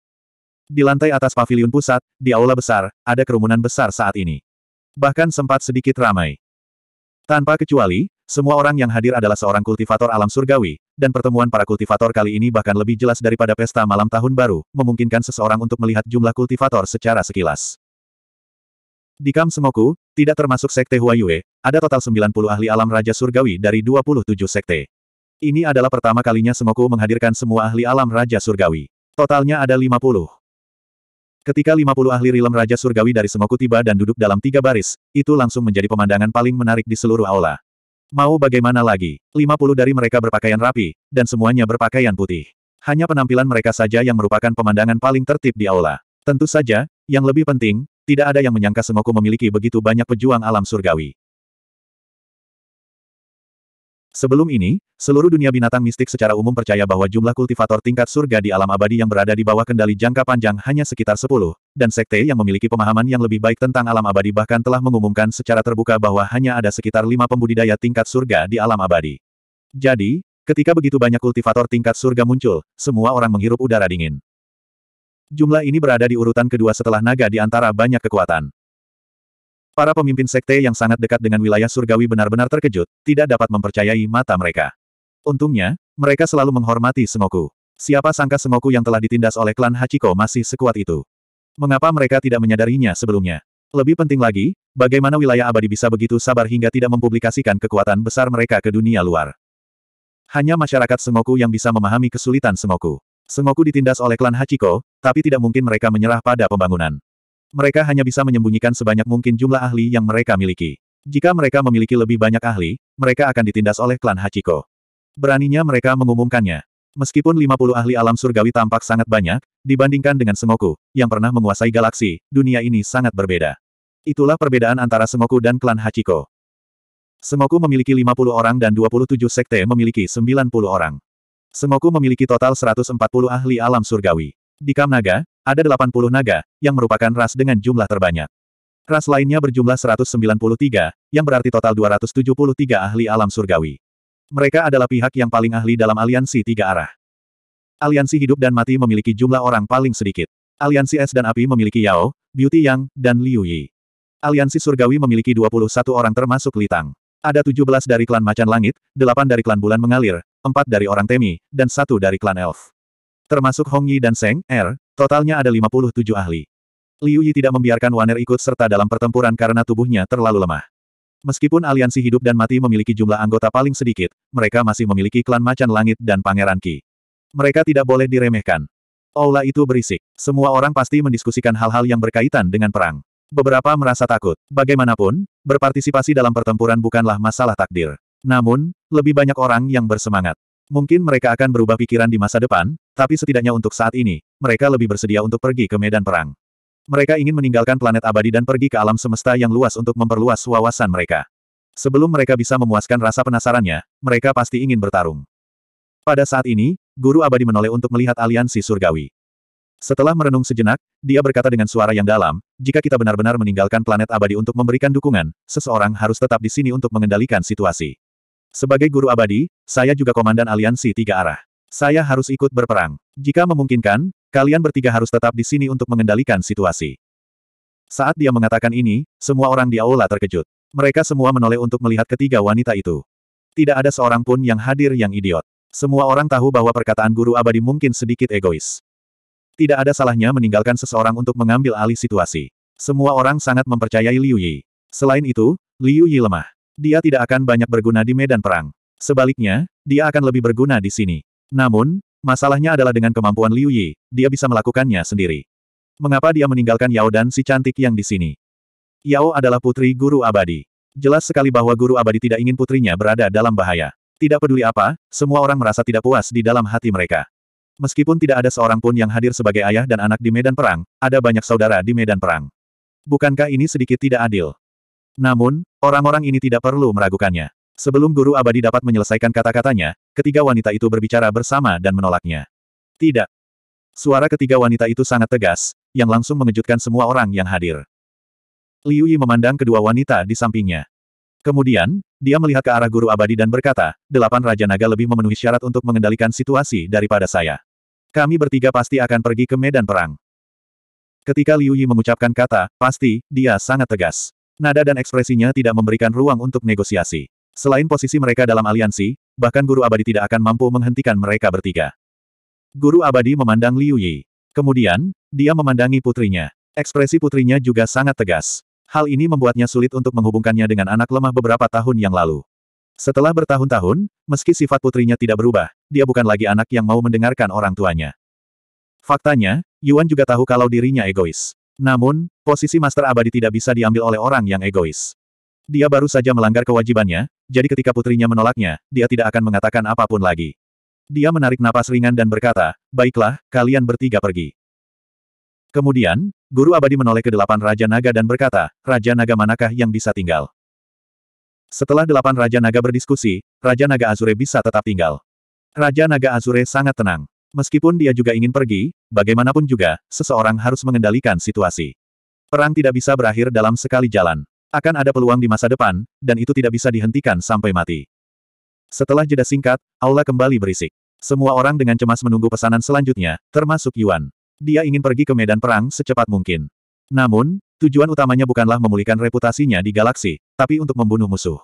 Di lantai atas pavilion pusat, di aula besar, ada kerumunan besar saat ini. Bahkan sempat sedikit ramai. Tanpa kecuali, semua orang yang hadir adalah seorang kultivator alam surgawi, dan pertemuan para kultivator kali ini bahkan lebih jelas daripada pesta malam tahun baru, memungkinkan seseorang untuk melihat jumlah kultivator secara sekilas. Di Kam Semoku, tidak termasuk Sekte Huayue, ada total 90 ahli alam Raja Surgawi dari 27 Sekte. Ini adalah pertama kalinya Semoku menghadirkan semua ahli alam Raja Surgawi. Totalnya ada 50. Ketika 50 ahli rilem Raja Surgawi dari Semoku tiba dan duduk dalam tiga baris, itu langsung menjadi pemandangan paling menarik di seluruh aula. Mau bagaimana lagi, 50 dari mereka berpakaian rapi, dan semuanya berpakaian putih. Hanya penampilan mereka saja yang merupakan pemandangan paling tertib di aula. Tentu saja, yang lebih penting, tidak ada yang menyangka Semoku memiliki begitu banyak pejuang alam surgawi. Sebelum ini, seluruh dunia binatang mistik secara umum percaya bahwa jumlah kultivator tingkat surga di alam abadi yang berada di bawah kendali jangka panjang hanya sekitar 10, dan sekte yang memiliki pemahaman yang lebih baik tentang alam abadi bahkan telah mengumumkan secara terbuka bahwa hanya ada sekitar 5 pembudidaya tingkat surga di alam abadi. Jadi, ketika begitu banyak kultivator tingkat surga muncul, semua orang menghirup udara dingin. Jumlah ini berada di urutan kedua setelah naga di antara banyak kekuatan. Para pemimpin sekte yang sangat dekat dengan wilayah surgawi benar-benar terkejut, tidak dapat mempercayai mata mereka. Untungnya, mereka selalu menghormati Sengoku. Siapa sangka Sengoku yang telah ditindas oleh klan Hachiko masih sekuat itu. Mengapa mereka tidak menyadarinya sebelumnya? Lebih penting lagi, bagaimana wilayah abadi bisa begitu sabar hingga tidak mempublikasikan kekuatan besar mereka ke dunia luar. Hanya masyarakat Sengoku yang bisa memahami kesulitan Sengoku. Sengoku ditindas oleh klan Hachiko, tapi tidak mungkin mereka menyerah pada pembangunan. Mereka hanya bisa menyembunyikan sebanyak mungkin jumlah ahli yang mereka miliki. Jika mereka memiliki lebih banyak ahli, mereka akan ditindas oleh klan Hachiko. Beraninya mereka mengumumkannya. Meskipun 50 ahli alam surgawi tampak sangat banyak, dibandingkan dengan Semoku yang pernah menguasai galaksi, dunia ini sangat berbeda. Itulah perbedaan antara Semoku dan klan Hachiko. Semoku memiliki 50 orang dan 27 sekte memiliki 90 orang. Semoku memiliki total 140 ahli alam surgawi. Di Kamnaga, ada 80 naga, yang merupakan ras dengan jumlah terbanyak. Ras lainnya berjumlah 193, yang berarti total 273 ahli alam surgawi. Mereka adalah pihak yang paling ahli dalam aliansi tiga arah. Aliansi hidup dan mati memiliki jumlah orang paling sedikit. Aliansi es dan api memiliki Yao, Beauty Yang, dan Liu Yi. Aliansi surgawi memiliki 21 orang termasuk Litang. Ada 17 dari klan Macan Langit, 8 dari klan Bulan Mengalir, 4 dari orang Temi, dan 1 dari klan Elf. Termasuk Hong Yi dan Seng, Er, Totalnya ada 57 ahli. Liu Yi tidak membiarkan Waner ikut serta dalam pertempuran karena tubuhnya terlalu lemah. Meskipun aliansi hidup dan mati memiliki jumlah anggota paling sedikit, mereka masih memiliki klan macan langit dan pangeran Ki. Mereka tidak boleh diremehkan. Aula itu berisik. Semua orang pasti mendiskusikan hal-hal yang berkaitan dengan perang. Beberapa merasa takut. Bagaimanapun, berpartisipasi dalam pertempuran bukanlah masalah takdir. Namun, lebih banyak orang yang bersemangat. Mungkin mereka akan berubah pikiran di masa depan, tapi setidaknya untuk saat ini, mereka lebih bersedia untuk pergi ke medan perang. Mereka ingin meninggalkan planet abadi dan pergi ke alam semesta yang luas untuk memperluas wawasan mereka. Sebelum mereka bisa memuaskan rasa penasarannya, mereka pasti ingin bertarung. Pada saat ini, Guru Abadi menoleh untuk melihat aliansi surgawi. Setelah merenung sejenak, dia berkata dengan suara yang dalam, jika kita benar-benar meninggalkan planet abadi untuk memberikan dukungan, seseorang harus tetap di sini untuk mengendalikan situasi. Sebagai guru abadi, saya juga komandan aliansi tiga arah. Saya harus ikut berperang. Jika memungkinkan, kalian bertiga harus tetap di sini untuk mengendalikan situasi. Saat dia mengatakan ini, semua orang di aula terkejut. Mereka semua menoleh untuk melihat ketiga wanita itu. Tidak ada seorang pun yang hadir yang idiot. Semua orang tahu bahwa perkataan guru abadi mungkin sedikit egois. Tidak ada salahnya meninggalkan seseorang untuk mengambil alih situasi. Semua orang sangat mempercayai Liu Yi. Selain itu, Liu Yi lemah. Dia tidak akan banyak berguna di medan perang. Sebaliknya, dia akan lebih berguna di sini. Namun, masalahnya adalah dengan kemampuan Liu Yi, dia bisa melakukannya sendiri. Mengapa dia meninggalkan Yao dan si cantik yang di sini? Yao adalah putri guru abadi. Jelas sekali bahwa guru abadi tidak ingin putrinya berada dalam bahaya. Tidak peduli apa, semua orang merasa tidak puas di dalam hati mereka. Meskipun tidak ada seorang pun yang hadir sebagai ayah dan anak di medan perang, ada banyak saudara di medan perang. Bukankah ini sedikit tidak adil? Namun, orang-orang ini tidak perlu meragukannya. Sebelum guru abadi dapat menyelesaikan kata-katanya, Ketiga wanita itu berbicara bersama dan menolaknya. Tidak. Suara ketiga wanita itu sangat tegas, yang langsung mengejutkan semua orang yang hadir. Liu Yi memandang kedua wanita di sampingnya. Kemudian, dia melihat ke arah guru abadi dan berkata, delapan Raja Naga lebih memenuhi syarat untuk mengendalikan situasi daripada saya. Kami bertiga pasti akan pergi ke medan perang. Ketika Liu Yi mengucapkan kata, pasti, dia sangat tegas. Nada dan ekspresinya tidak memberikan ruang untuk negosiasi. Selain posisi mereka dalam aliansi, bahkan guru abadi tidak akan mampu menghentikan mereka bertiga. Guru abadi memandang Liu Yi. Kemudian, dia memandangi putrinya. Ekspresi putrinya juga sangat tegas. Hal ini membuatnya sulit untuk menghubungkannya dengan anak lemah beberapa tahun yang lalu. Setelah bertahun-tahun, meski sifat putrinya tidak berubah, dia bukan lagi anak yang mau mendengarkan orang tuanya. Faktanya, Yuan juga tahu kalau dirinya egois. Namun, posisi Master Abadi tidak bisa diambil oleh orang yang egois. Dia baru saja melanggar kewajibannya, jadi ketika putrinya menolaknya, dia tidak akan mengatakan apapun lagi. Dia menarik napas ringan dan berkata, baiklah, kalian bertiga pergi. Kemudian, Guru Abadi menoleh ke delapan Raja Naga dan berkata, Raja Naga manakah yang bisa tinggal? Setelah delapan Raja Naga berdiskusi, Raja Naga Azure bisa tetap tinggal. Raja Naga Azure sangat tenang. Meskipun dia juga ingin pergi, bagaimanapun juga, seseorang harus mengendalikan situasi. Perang tidak bisa berakhir dalam sekali jalan. Akan ada peluang di masa depan, dan itu tidak bisa dihentikan sampai mati. Setelah jeda singkat, aula kembali berisik. Semua orang dengan cemas menunggu pesanan selanjutnya, termasuk Yuan. Dia ingin pergi ke medan perang secepat mungkin. Namun, tujuan utamanya bukanlah memulihkan reputasinya di galaksi, tapi untuk membunuh musuh.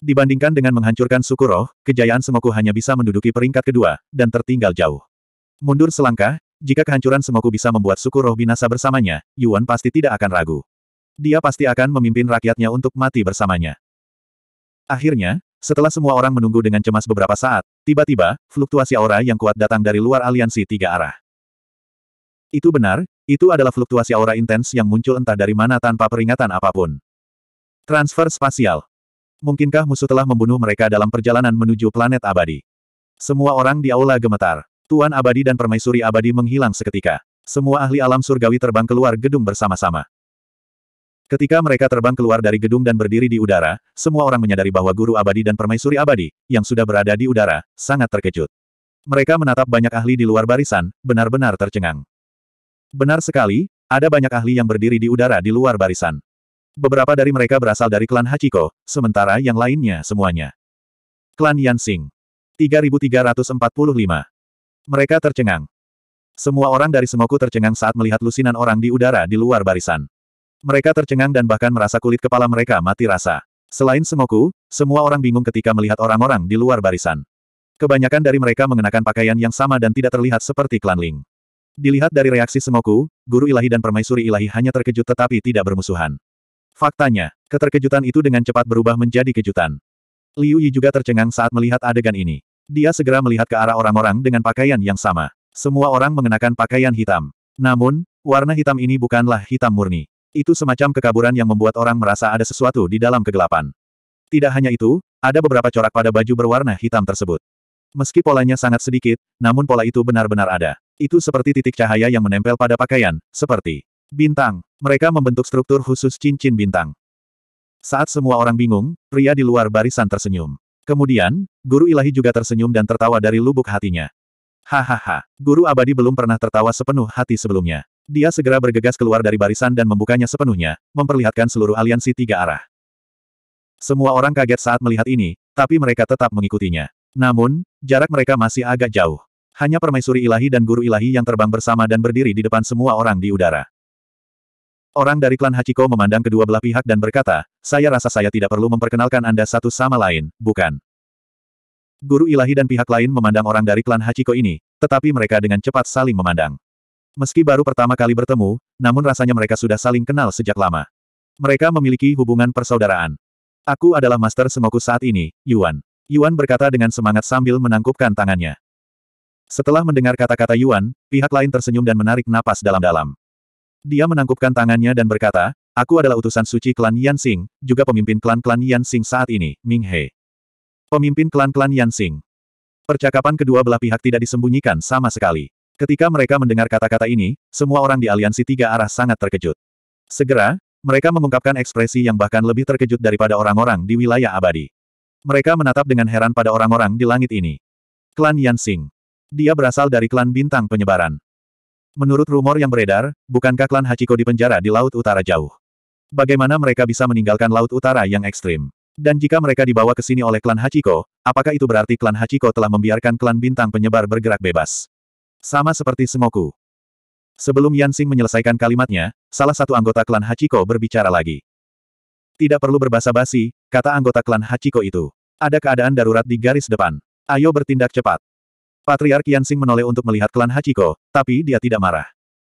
Dibandingkan dengan menghancurkan suku kejayaan Semoku hanya bisa menduduki peringkat kedua, dan tertinggal jauh. Mundur selangkah, jika kehancuran Semoku bisa membuat suku binasa bersamanya, Yuan pasti tidak akan ragu. Dia pasti akan memimpin rakyatnya untuk mati bersamanya. Akhirnya, setelah semua orang menunggu dengan cemas beberapa saat, tiba-tiba, fluktuasi aura yang kuat datang dari luar aliansi tiga arah. Itu benar, itu adalah fluktuasi aura intens yang muncul entah dari mana tanpa peringatan apapun. Transfer spasial. Mungkinkah musuh telah membunuh mereka dalam perjalanan menuju planet abadi? Semua orang di aula gemetar. Tuan abadi dan permaisuri abadi menghilang seketika. Semua ahli alam surgawi terbang keluar gedung bersama-sama. Ketika mereka terbang keluar dari gedung dan berdiri di udara, semua orang menyadari bahwa guru abadi dan permaisuri abadi, yang sudah berada di udara, sangat terkejut. Mereka menatap banyak ahli di luar barisan, benar-benar tercengang. Benar sekali, ada banyak ahli yang berdiri di udara di luar barisan. Beberapa dari mereka berasal dari klan Hachiko, sementara yang lainnya semuanya. Klan Yansing. 3345. Mereka tercengang. Semua orang dari Semoku tercengang saat melihat lusinan orang di udara di luar barisan. Mereka tercengang dan bahkan merasa kulit kepala mereka mati rasa. Selain Semoku, semua orang bingung ketika melihat orang-orang di luar barisan. Kebanyakan dari mereka mengenakan pakaian yang sama dan tidak terlihat seperti klan Ling. Dilihat dari reaksi Semoku, guru ilahi dan permaisuri ilahi hanya terkejut tetapi tidak bermusuhan. Faktanya, keterkejutan itu dengan cepat berubah menjadi kejutan. Liu Yi juga tercengang saat melihat adegan ini. Dia segera melihat ke arah orang-orang dengan pakaian yang sama. Semua orang mengenakan pakaian hitam. Namun, warna hitam ini bukanlah hitam murni. Itu semacam kekaburan yang membuat orang merasa ada sesuatu di dalam kegelapan. Tidak hanya itu, ada beberapa corak pada baju berwarna hitam tersebut. Meski polanya sangat sedikit, namun pola itu benar-benar ada. Itu seperti titik cahaya yang menempel pada pakaian, seperti bintang. Mereka membentuk struktur khusus cincin bintang. Saat semua orang bingung, pria di luar barisan tersenyum. Kemudian, guru ilahi juga tersenyum dan tertawa dari lubuk hatinya. Hahaha, guru abadi belum pernah tertawa sepenuh hati sebelumnya. Dia segera bergegas keluar dari barisan dan membukanya sepenuhnya, memperlihatkan seluruh aliansi tiga arah. Semua orang kaget saat melihat ini, tapi mereka tetap mengikutinya. Namun, jarak mereka masih agak jauh. Hanya permaisuri ilahi dan guru ilahi yang terbang bersama dan berdiri di depan semua orang di udara. Orang dari klan Hachiko memandang kedua belah pihak dan berkata, saya rasa saya tidak perlu memperkenalkan Anda satu sama lain, bukan? Guru ilahi dan pihak lain memandang orang dari klan Hachiko ini, tetapi mereka dengan cepat saling memandang. Meski baru pertama kali bertemu, namun rasanya mereka sudah saling kenal sejak lama. Mereka memiliki hubungan persaudaraan. Aku adalah Master Semoku saat ini, Yuan. Yuan berkata dengan semangat sambil menangkupkan tangannya. Setelah mendengar kata-kata Yuan, pihak lain tersenyum dan menarik napas dalam-dalam. Dia menangkupkan tangannya dan berkata, Aku adalah utusan suci klan Yan Xing, juga pemimpin klan-klan Yan Xing saat ini, Ming He. Pemimpin klan-klan Yan Xing. Percakapan kedua belah pihak tidak disembunyikan sama sekali. Ketika mereka mendengar kata-kata ini, semua orang di aliansi tiga arah sangat terkejut. Segera, mereka mengungkapkan ekspresi yang bahkan lebih terkejut daripada orang-orang di wilayah abadi. Mereka menatap dengan heran pada orang-orang di langit ini. Klan Yansing. Dia berasal dari klan bintang penyebaran. Menurut rumor yang beredar, bukankah klan Hachiko dipenjara di Laut Utara jauh? Bagaimana mereka bisa meninggalkan Laut Utara yang ekstrim? Dan jika mereka dibawa ke sini oleh klan Hachiko, apakah itu berarti klan Hachiko telah membiarkan klan bintang penyebar bergerak bebas? Sama seperti Semoku. Sebelum Yansing menyelesaikan kalimatnya, salah satu anggota klan Hachiko berbicara lagi. Tidak perlu berbahasa basi, kata anggota klan Hachiko itu. Ada keadaan darurat di garis depan. Ayo bertindak cepat. Patriark Yansing menoleh untuk melihat klan Hachiko, tapi dia tidak marah.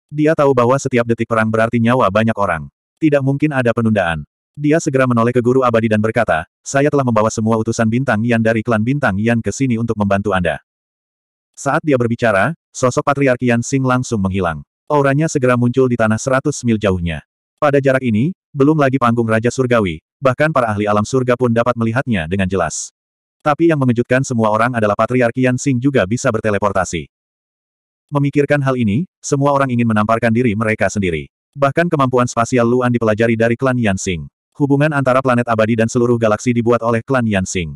Dia tahu bahwa setiap detik perang berarti nyawa banyak orang. Tidak mungkin ada penundaan. Dia segera menoleh ke Guru Abadi dan berkata, saya telah membawa semua utusan bintang Yan dari klan bintang Yan ke sini untuk membantu Anda. Saat dia berbicara, Sosok Patriark Yan Sing langsung menghilang. Auranya segera muncul di tanah seratus mil jauhnya. Pada jarak ini, belum lagi panggung Raja Surgawi, bahkan para ahli alam surga pun dapat melihatnya dengan jelas. Tapi yang mengejutkan semua orang adalah Patriark Yan Sing juga bisa berteleportasi. Memikirkan hal ini, semua orang ingin menamparkan diri mereka sendiri. Bahkan kemampuan spasial Luan dipelajari dari klan Yan Xing. Hubungan antara planet abadi dan seluruh galaksi dibuat oleh klan Yan Xing.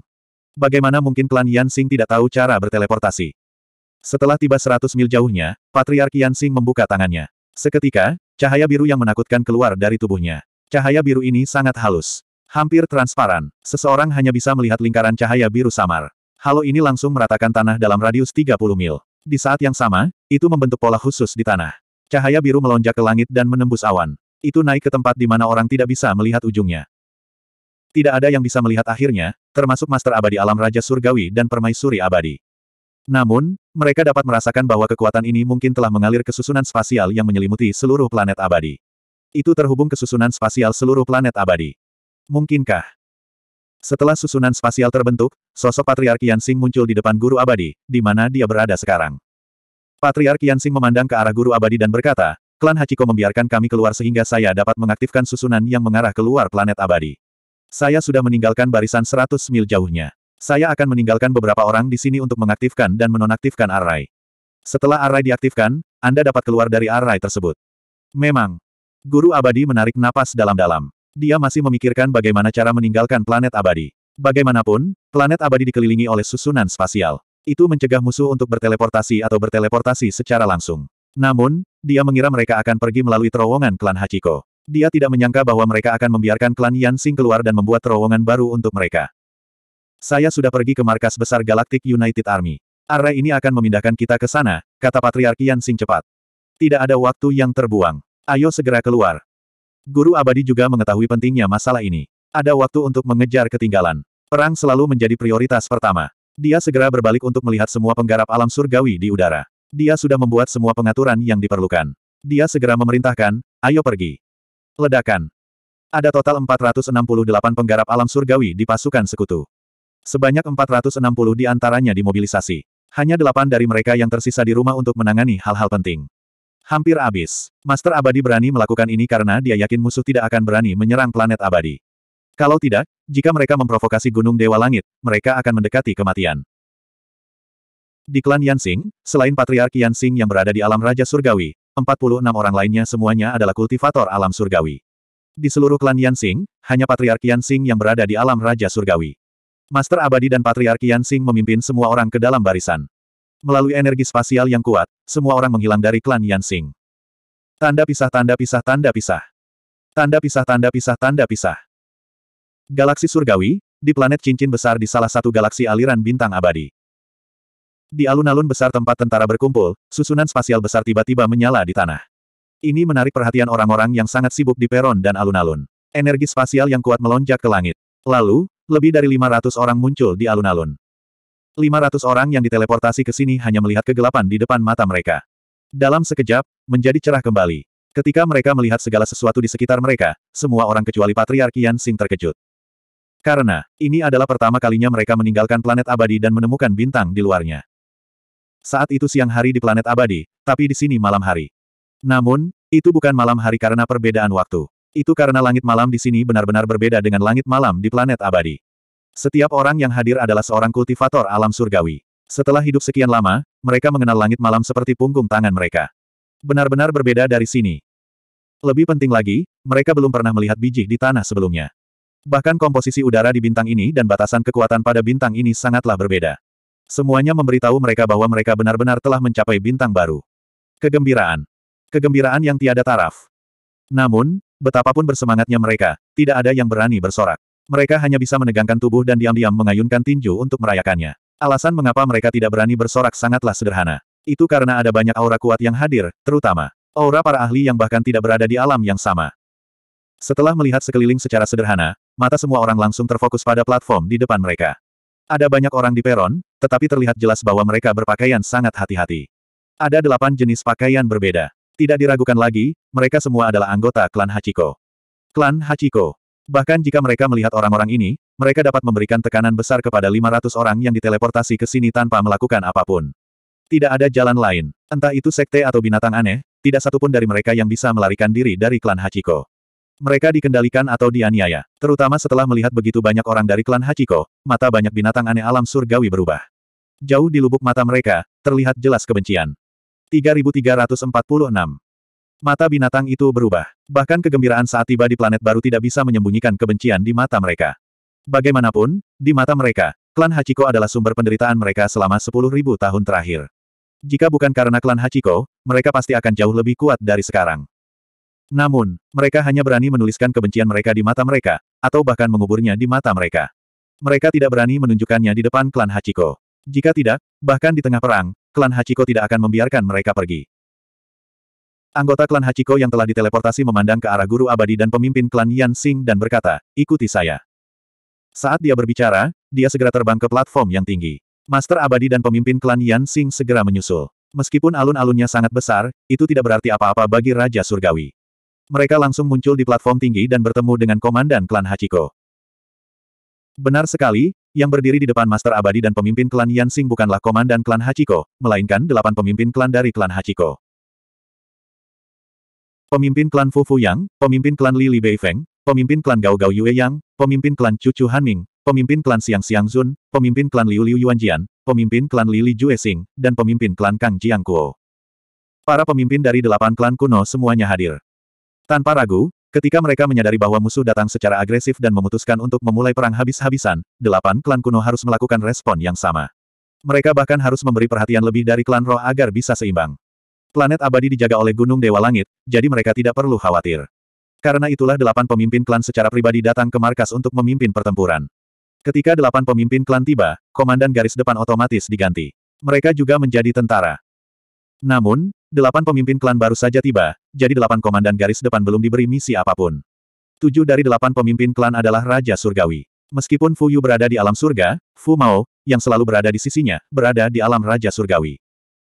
Bagaimana mungkin klan Yan Xing tidak tahu cara berteleportasi? Setelah tiba seratus mil jauhnya, Patriark Yansing membuka tangannya. Seketika, cahaya biru yang menakutkan keluar dari tubuhnya. Cahaya biru ini sangat halus. Hampir transparan, seseorang hanya bisa melihat lingkaran cahaya biru samar. Halo ini langsung meratakan tanah dalam radius 30 mil. Di saat yang sama, itu membentuk pola khusus di tanah. Cahaya biru melonjak ke langit dan menembus awan. Itu naik ke tempat di mana orang tidak bisa melihat ujungnya. Tidak ada yang bisa melihat akhirnya, termasuk Master Abadi Alam Raja Surgawi dan Permaisuri Abadi. Namun, mereka dapat merasakan bahwa kekuatan ini mungkin telah mengalir ke susunan spasial yang menyelimuti seluruh planet abadi. Itu terhubung ke susunan spasial seluruh planet abadi. Mungkinkah? Setelah susunan spasial terbentuk, sosok Patriark Yansing muncul di depan Guru Abadi, di mana dia berada sekarang. Patriark Yansing memandang ke arah Guru Abadi dan berkata, Klan Hachiko membiarkan kami keluar sehingga saya dapat mengaktifkan susunan yang mengarah keluar planet abadi. Saya sudah meninggalkan barisan 100 mil jauhnya. Saya akan meninggalkan beberapa orang di sini untuk mengaktifkan dan menonaktifkan array. Setelah array diaktifkan, Anda dapat keluar dari array tersebut. Memang. Guru abadi menarik napas dalam-dalam. Dia masih memikirkan bagaimana cara meninggalkan planet abadi. Bagaimanapun, planet abadi dikelilingi oleh susunan spasial. Itu mencegah musuh untuk berteleportasi atau berteleportasi secara langsung. Namun, dia mengira mereka akan pergi melalui terowongan klan Hachiko. Dia tidak menyangka bahwa mereka akan membiarkan klan Yansing keluar dan membuat terowongan baru untuk mereka. Saya sudah pergi ke markas besar Galactic United Army. Area ini akan memindahkan kita ke sana, kata Patriark Yan Sing cepat. Tidak ada waktu yang terbuang. Ayo segera keluar. Guru abadi juga mengetahui pentingnya masalah ini. Ada waktu untuk mengejar ketinggalan. Perang selalu menjadi prioritas pertama. Dia segera berbalik untuk melihat semua penggarap alam surgawi di udara. Dia sudah membuat semua pengaturan yang diperlukan. Dia segera memerintahkan, ayo pergi. Ledakan. Ada total 468 penggarap alam surgawi di pasukan sekutu. Sebanyak 460 di antaranya dimobilisasi. Hanya delapan dari mereka yang tersisa di rumah untuk menangani hal-hal penting. Hampir habis. Master Abadi berani melakukan ini karena dia yakin musuh tidak akan berani menyerang planet abadi. Kalau tidak, jika mereka memprovokasi Gunung Dewa Langit, mereka akan mendekati kematian. Di klan Yansing, selain Patriarki Yansing yang berada di alam Raja Surgawi, 46 orang lainnya semuanya adalah kultivator alam Surgawi. Di seluruh klan Yansing, hanya Patriarki Yansing yang berada di alam Raja Surgawi. Master Abadi dan Patriark Yansing memimpin semua orang ke dalam barisan. Melalui energi spasial yang kuat, semua orang menghilang dari klan Yansing. Tanda pisah tanda pisah tanda pisah. Tanda pisah tanda pisah tanda pisah. Galaksi surgawi, di planet cincin besar di salah satu galaksi aliran bintang abadi. Di alun-alun besar tempat tentara berkumpul, susunan spasial besar tiba-tiba menyala di tanah. Ini menarik perhatian orang-orang yang sangat sibuk di peron dan alun-alun. Energi spasial yang kuat melonjak ke langit. Lalu, lebih dari 500 orang muncul di alun-alun. 500 orang yang diteleportasi ke sini hanya melihat kegelapan di depan mata mereka. Dalam sekejap, menjadi cerah kembali. Ketika mereka melihat segala sesuatu di sekitar mereka, semua orang kecuali Patriark Yan Sing terkejut. Karena, ini adalah pertama kalinya mereka meninggalkan planet abadi dan menemukan bintang di luarnya. Saat itu siang hari di planet abadi, tapi di sini malam hari. Namun, itu bukan malam hari karena perbedaan waktu. Itu karena langit malam di sini benar-benar berbeda dengan langit malam di planet abadi. Setiap orang yang hadir adalah seorang kultivator alam surgawi. Setelah hidup sekian lama, mereka mengenal langit malam seperti punggung tangan mereka. Benar-benar berbeda dari sini. Lebih penting lagi, mereka belum pernah melihat biji di tanah sebelumnya. Bahkan komposisi udara di bintang ini dan batasan kekuatan pada bintang ini sangatlah berbeda. Semuanya memberitahu mereka bahwa mereka benar-benar telah mencapai bintang baru. Kegembiraan. Kegembiraan yang tiada taraf. Namun, Betapapun bersemangatnya mereka, tidak ada yang berani bersorak. Mereka hanya bisa menegangkan tubuh dan diam-diam mengayunkan tinju untuk merayakannya. Alasan mengapa mereka tidak berani bersorak sangatlah sederhana. Itu karena ada banyak aura kuat yang hadir, terutama aura para ahli yang bahkan tidak berada di alam yang sama. Setelah melihat sekeliling secara sederhana, mata semua orang langsung terfokus pada platform di depan mereka. Ada banyak orang di peron, tetapi terlihat jelas bahwa mereka berpakaian sangat hati-hati. Ada delapan jenis pakaian berbeda. Tidak diragukan lagi, mereka semua adalah anggota klan Hachiko. Klan Hachiko. Bahkan jika mereka melihat orang-orang ini, mereka dapat memberikan tekanan besar kepada 500 orang yang diteleportasi ke sini tanpa melakukan apapun. Tidak ada jalan lain. Entah itu sekte atau binatang aneh, tidak satupun dari mereka yang bisa melarikan diri dari klan Hachiko. Mereka dikendalikan atau dianiaya, terutama setelah melihat begitu banyak orang dari klan Hachiko, mata banyak binatang aneh alam surgawi berubah. Jauh di lubuk mata mereka, terlihat jelas kebencian. 3346. Mata binatang itu berubah. Bahkan kegembiraan saat tiba di planet baru tidak bisa menyembunyikan kebencian di mata mereka. Bagaimanapun, di mata mereka, klan Hachiko adalah sumber penderitaan mereka selama 10.000 tahun terakhir. Jika bukan karena klan Hachiko, mereka pasti akan jauh lebih kuat dari sekarang. Namun, mereka hanya berani menuliskan kebencian mereka di mata mereka, atau bahkan menguburnya di mata mereka. Mereka tidak berani menunjukkannya di depan klan Hachiko. Jika tidak, bahkan di tengah perang, klan Hachiko tidak akan membiarkan mereka pergi. Anggota klan Hachiko yang telah diteleportasi memandang ke arah guru abadi dan pemimpin klan Yan Xing dan berkata, ikuti saya. Saat dia berbicara, dia segera terbang ke platform yang tinggi. Master abadi dan pemimpin klan Yan Xing segera menyusul. Meskipun alun-alunnya sangat besar, itu tidak berarti apa-apa bagi Raja Surgawi. Mereka langsung muncul di platform tinggi dan bertemu dengan komandan klan Hachiko. Benar sekali, yang berdiri di depan Master Abadi dan pemimpin klan Yansing bukanlah komandan klan Hachiko, melainkan delapan pemimpin klan dari klan Hachiko. Pemimpin klan Fu Fu Yang, pemimpin klan Li Li Feng, pemimpin klan Gao Gao Yue Yang, pemimpin klan Han Ming, pemimpin klan Xiang Xiang Zun, pemimpin klan Liu Liu Jian, pemimpin klan Li Li Jue Xing, dan pemimpin klan Kang Jiang Kuo. Para pemimpin dari delapan klan kuno semuanya hadir. Tanpa ragu, Ketika mereka menyadari bahwa musuh datang secara agresif dan memutuskan untuk memulai perang habis-habisan, delapan klan kuno harus melakukan respon yang sama. Mereka bahkan harus memberi perhatian lebih dari klan roh agar bisa seimbang. Planet abadi dijaga oleh Gunung Dewa Langit, jadi mereka tidak perlu khawatir. Karena itulah delapan pemimpin klan secara pribadi datang ke markas untuk memimpin pertempuran. Ketika delapan pemimpin klan tiba, komandan garis depan otomatis diganti. Mereka juga menjadi tentara. Namun, Delapan pemimpin klan baru saja tiba, jadi delapan komandan garis depan belum diberi misi apapun. Tujuh dari delapan pemimpin klan adalah Raja Surgawi. Meskipun Fu Yu berada di alam surga, Fu Mao, yang selalu berada di sisinya, berada di alam Raja Surgawi.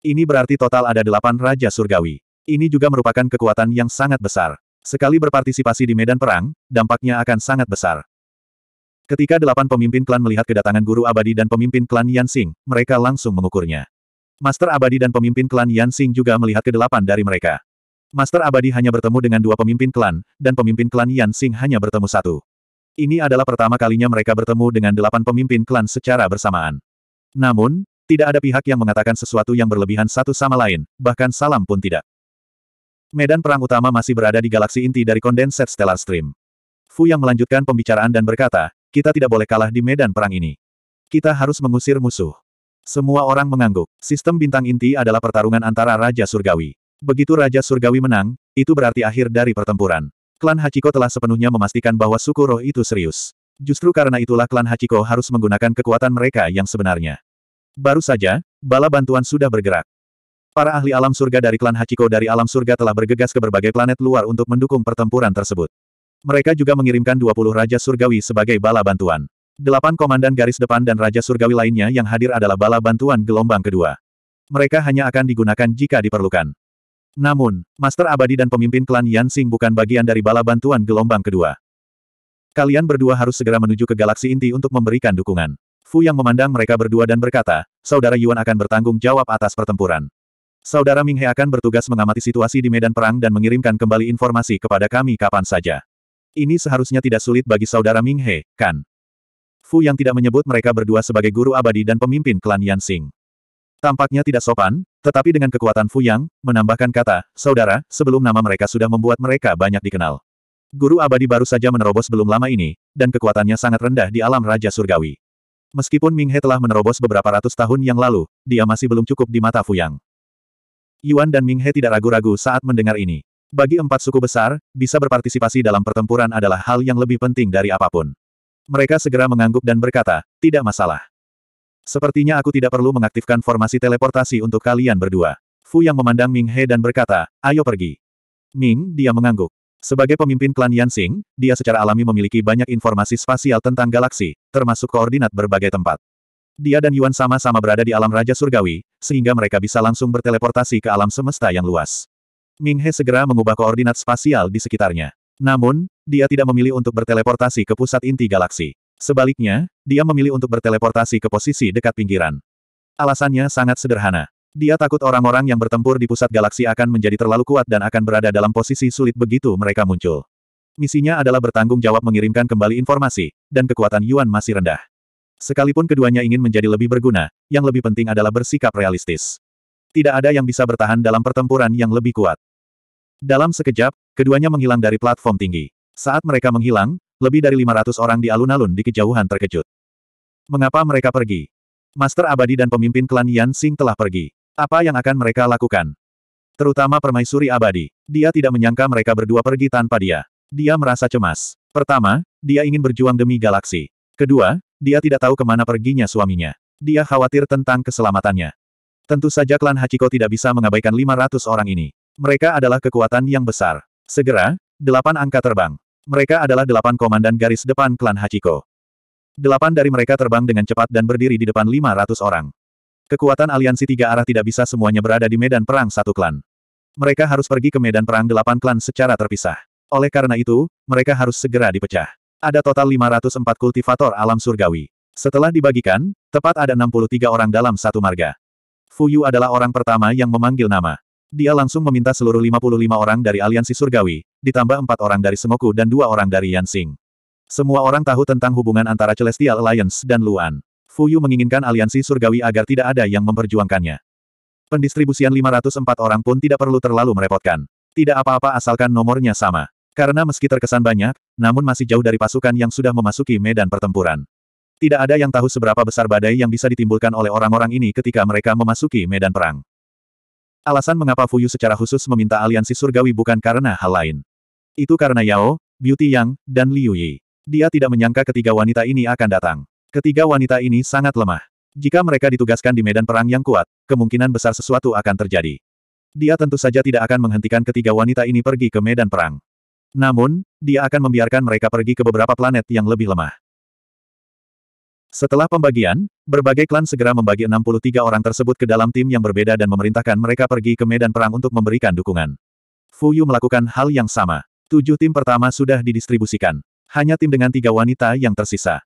Ini berarti total ada delapan Raja Surgawi. Ini juga merupakan kekuatan yang sangat besar. Sekali berpartisipasi di medan perang, dampaknya akan sangat besar. Ketika delapan pemimpin klan melihat kedatangan guru abadi dan pemimpin klan Yansing, mereka langsung mengukurnya. Master Abadi dan pemimpin klan Yan Xing juga melihat ke delapan dari mereka. Master Abadi hanya bertemu dengan dua pemimpin klan, dan pemimpin klan Yan Xing hanya bertemu satu. Ini adalah pertama kalinya mereka bertemu dengan delapan pemimpin klan secara bersamaan. Namun, tidak ada pihak yang mengatakan sesuatu yang berlebihan satu sama lain, bahkan salam pun tidak. Medan perang utama masih berada di galaksi inti dari kondenset Stellar Stream. Fu yang melanjutkan pembicaraan dan berkata, kita tidak boleh kalah di medan perang ini. Kita harus mengusir musuh. Semua orang mengangguk. Sistem bintang inti adalah pertarungan antara Raja Surgawi. Begitu Raja Surgawi menang, itu berarti akhir dari pertempuran. Klan Hachiko telah sepenuhnya memastikan bahwa suku roh itu serius. Justru karena itulah klan Hachiko harus menggunakan kekuatan mereka yang sebenarnya. Baru saja, bala bantuan sudah bergerak. Para ahli alam surga dari klan Hachiko dari alam surga telah bergegas ke berbagai planet luar untuk mendukung pertempuran tersebut. Mereka juga mengirimkan 20 Raja Surgawi sebagai bala bantuan. Delapan komandan garis depan dan Raja Surgawi lainnya yang hadir adalah bala bantuan gelombang kedua. Mereka hanya akan digunakan jika diperlukan. Namun, Master Abadi dan pemimpin klan Yansing bukan bagian dari bala bantuan gelombang kedua. Kalian berdua harus segera menuju ke galaksi inti untuk memberikan dukungan. Fu yang memandang mereka berdua dan berkata, Saudara Yuan akan bertanggung jawab atas pertempuran. Saudara Ming He akan bertugas mengamati situasi di medan perang dan mengirimkan kembali informasi kepada kami kapan saja. Ini seharusnya tidak sulit bagi saudara Ming He, kan? Fu yang tidak menyebut mereka berdua sebagai guru abadi dan pemimpin klan Yan Xing. Tampaknya tidak sopan, tetapi dengan kekuatan Fu Yang, menambahkan kata, saudara, sebelum nama mereka sudah membuat mereka banyak dikenal. Guru abadi baru saja menerobos belum lama ini, dan kekuatannya sangat rendah di alam Raja Surgawi. Meskipun Ming He telah menerobos beberapa ratus tahun yang lalu, dia masih belum cukup di mata Fu Yang. Yuan dan Ming He tidak ragu-ragu saat mendengar ini. Bagi empat suku besar, bisa berpartisipasi dalam pertempuran adalah hal yang lebih penting dari apapun. Mereka segera mengangguk dan berkata, tidak masalah. Sepertinya aku tidak perlu mengaktifkan formasi teleportasi untuk kalian berdua. Fu yang memandang Ming He dan berkata, ayo pergi. Ming, dia mengangguk. Sebagai pemimpin klan Yansing, dia secara alami memiliki banyak informasi spasial tentang galaksi, termasuk koordinat berbagai tempat. Dia dan Yuan sama-sama berada di alam Raja Surgawi, sehingga mereka bisa langsung berteleportasi ke alam semesta yang luas. Ming He segera mengubah koordinat spasial di sekitarnya. Namun, dia tidak memilih untuk berteleportasi ke pusat inti galaksi. Sebaliknya, dia memilih untuk berteleportasi ke posisi dekat pinggiran. Alasannya sangat sederhana. Dia takut orang-orang yang bertempur di pusat galaksi akan menjadi terlalu kuat dan akan berada dalam posisi sulit begitu mereka muncul. Misinya adalah bertanggung jawab mengirimkan kembali informasi, dan kekuatan Yuan masih rendah. Sekalipun keduanya ingin menjadi lebih berguna, yang lebih penting adalah bersikap realistis. Tidak ada yang bisa bertahan dalam pertempuran yang lebih kuat. Dalam sekejap, keduanya menghilang dari platform tinggi. Saat mereka menghilang, lebih dari 500 orang di alun-alun di kejauhan terkejut. Mengapa mereka pergi? Master Abadi dan pemimpin klan Yan Xing telah pergi. Apa yang akan mereka lakukan? Terutama permaisuri abadi. Dia tidak menyangka mereka berdua pergi tanpa dia. Dia merasa cemas. Pertama, dia ingin berjuang demi galaksi. Kedua, dia tidak tahu kemana perginya suaminya. Dia khawatir tentang keselamatannya. Tentu saja klan Hachiko tidak bisa mengabaikan 500 orang ini. Mereka adalah kekuatan yang besar. Segera, delapan angka terbang. Mereka adalah delapan komandan garis depan klan Hachiko. Delapan dari mereka terbang dengan cepat dan berdiri di depan 500 orang. Kekuatan aliansi tiga arah tidak bisa semuanya berada di medan perang satu klan. Mereka harus pergi ke medan perang delapan klan secara terpisah. Oleh karena itu, mereka harus segera dipecah. Ada total 504 kultivator alam surgawi. Setelah dibagikan, tepat ada 63 orang dalam satu marga. Fuyu adalah orang pertama yang memanggil nama. Dia langsung meminta seluruh 55 orang dari Aliansi Surgawi, ditambah empat orang dari semoku dan dua orang dari Yansing. Semua orang tahu tentang hubungan antara Celestial Alliance dan Luan. Fu Yu menginginkan Aliansi Surgawi agar tidak ada yang memperjuangkannya. Pendistribusian 504 orang pun tidak perlu terlalu merepotkan. Tidak apa-apa asalkan nomornya sama. Karena meski terkesan banyak, namun masih jauh dari pasukan yang sudah memasuki medan pertempuran. Tidak ada yang tahu seberapa besar badai yang bisa ditimbulkan oleh orang-orang ini ketika mereka memasuki medan perang. Alasan mengapa Fuyu secara khusus meminta aliansi surgawi bukan karena hal lain. Itu karena Yao, Beauty Yang, dan Liu Yi. Dia tidak menyangka ketiga wanita ini akan datang. Ketiga wanita ini sangat lemah. Jika mereka ditugaskan di medan perang yang kuat, kemungkinan besar sesuatu akan terjadi. Dia tentu saja tidak akan menghentikan ketiga wanita ini pergi ke medan perang. Namun, dia akan membiarkan mereka pergi ke beberapa planet yang lebih lemah. Setelah pembagian, berbagai klan segera membagi 63 orang tersebut ke dalam tim yang berbeda dan memerintahkan mereka pergi ke medan perang untuk memberikan dukungan. Fu Yu melakukan hal yang sama. Tujuh tim pertama sudah didistribusikan. Hanya tim dengan tiga wanita yang tersisa.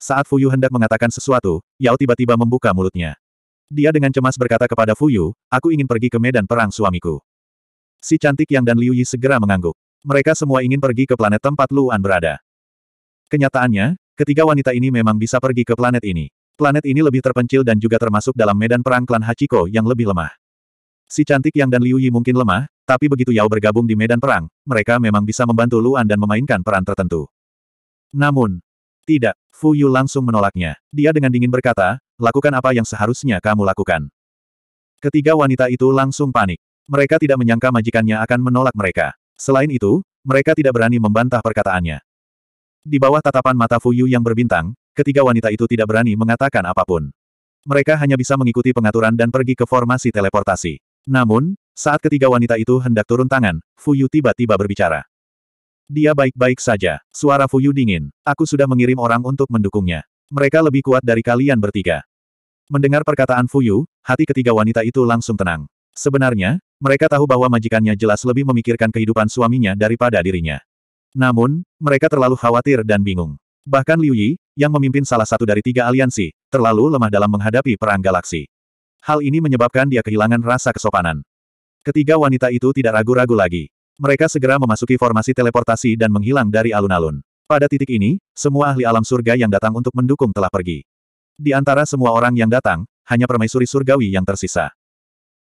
Saat Fu Yu hendak mengatakan sesuatu, Yao tiba-tiba membuka mulutnya. Dia dengan cemas berkata kepada Fu Yu, aku ingin pergi ke medan perang suamiku. Si cantik Yang dan Liu Yi segera mengangguk. Mereka semua ingin pergi ke planet tempat Luan berada. Kenyataannya, Ketiga wanita ini memang bisa pergi ke planet ini. Planet ini lebih terpencil dan juga termasuk dalam medan perang klan Hachiko yang lebih lemah. Si cantik Yang dan Liu Yi mungkin lemah, tapi begitu Yao bergabung di medan perang, mereka memang bisa membantu Luan dan memainkan peran tertentu. Namun, tidak, Fu Yu langsung menolaknya. Dia dengan dingin berkata, lakukan apa yang seharusnya kamu lakukan. Ketiga wanita itu langsung panik. Mereka tidak menyangka majikannya akan menolak mereka. Selain itu, mereka tidak berani membantah perkataannya. Di bawah tatapan mata Fuyu yang berbintang, ketiga wanita itu tidak berani mengatakan apapun. Mereka hanya bisa mengikuti pengaturan dan pergi ke formasi teleportasi. Namun, saat ketiga wanita itu hendak turun tangan, Fuyu tiba-tiba berbicara. Dia baik-baik saja. Suara Fuyu dingin. Aku sudah mengirim orang untuk mendukungnya. Mereka lebih kuat dari kalian bertiga. Mendengar perkataan Fuyu, hati ketiga wanita itu langsung tenang. Sebenarnya, mereka tahu bahwa majikannya jelas lebih memikirkan kehidupan suaminya daripada dirinya. Namun, mereka terlalu khawatir dan bingung. Bahkan Liu Yi, yang memimpin salah satu dari tiga aliansi, terlalu lemah dalam menghadapi perang galaksi. Hal ini menyebabkan dia kehilangan rasa kesopanan. Ketiga wanita itu tidak ragu-ragu lagi. Mereka segera memasuki formasi teleportasi dan menghilang dari alun-alun. Pada titik ini, semua ahli alam surga yang datang untuk mendukung telah pergi. Di antara semua orang yang datang, hanya permaisuri surgawi yang tersisa.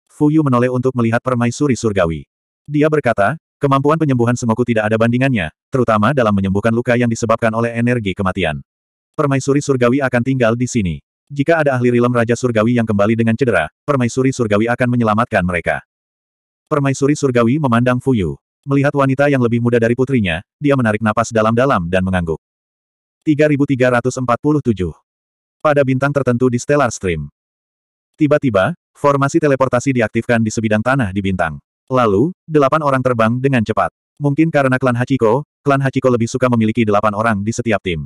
Fuyu menoleh untuk melihat permaisuri surgawi. Dia berkata, Kemampuan penyembuhan Sengoku tidak ada bandingannya, terutama dalam menyembuhkan luka yang disebabkan oleh energi kematian. Permaisuri surgawi akan tinggal di sini. Jika ada ahli rilem Raja Surgawi yang kembali dengan cedera, permaisuri surgawi akan menyelamatkan mereka. Permaisuri surgawi memandang Fuyu. Melihat wanita yang lebih muda dari putrinya, dia menarik napas dalam-dalam dan mengangguk. 3347 Pada bintang tertentu di Stellar Stream. Tiba-tiba, formasi teleportasi diaktifkan di sebidang tanah di bintang. Lalu, delapan orang terbang dengan cepat. Mungkin karena klan Hachiko, klan Hachiko lebih suka memiliki delapan orang di setiap tim.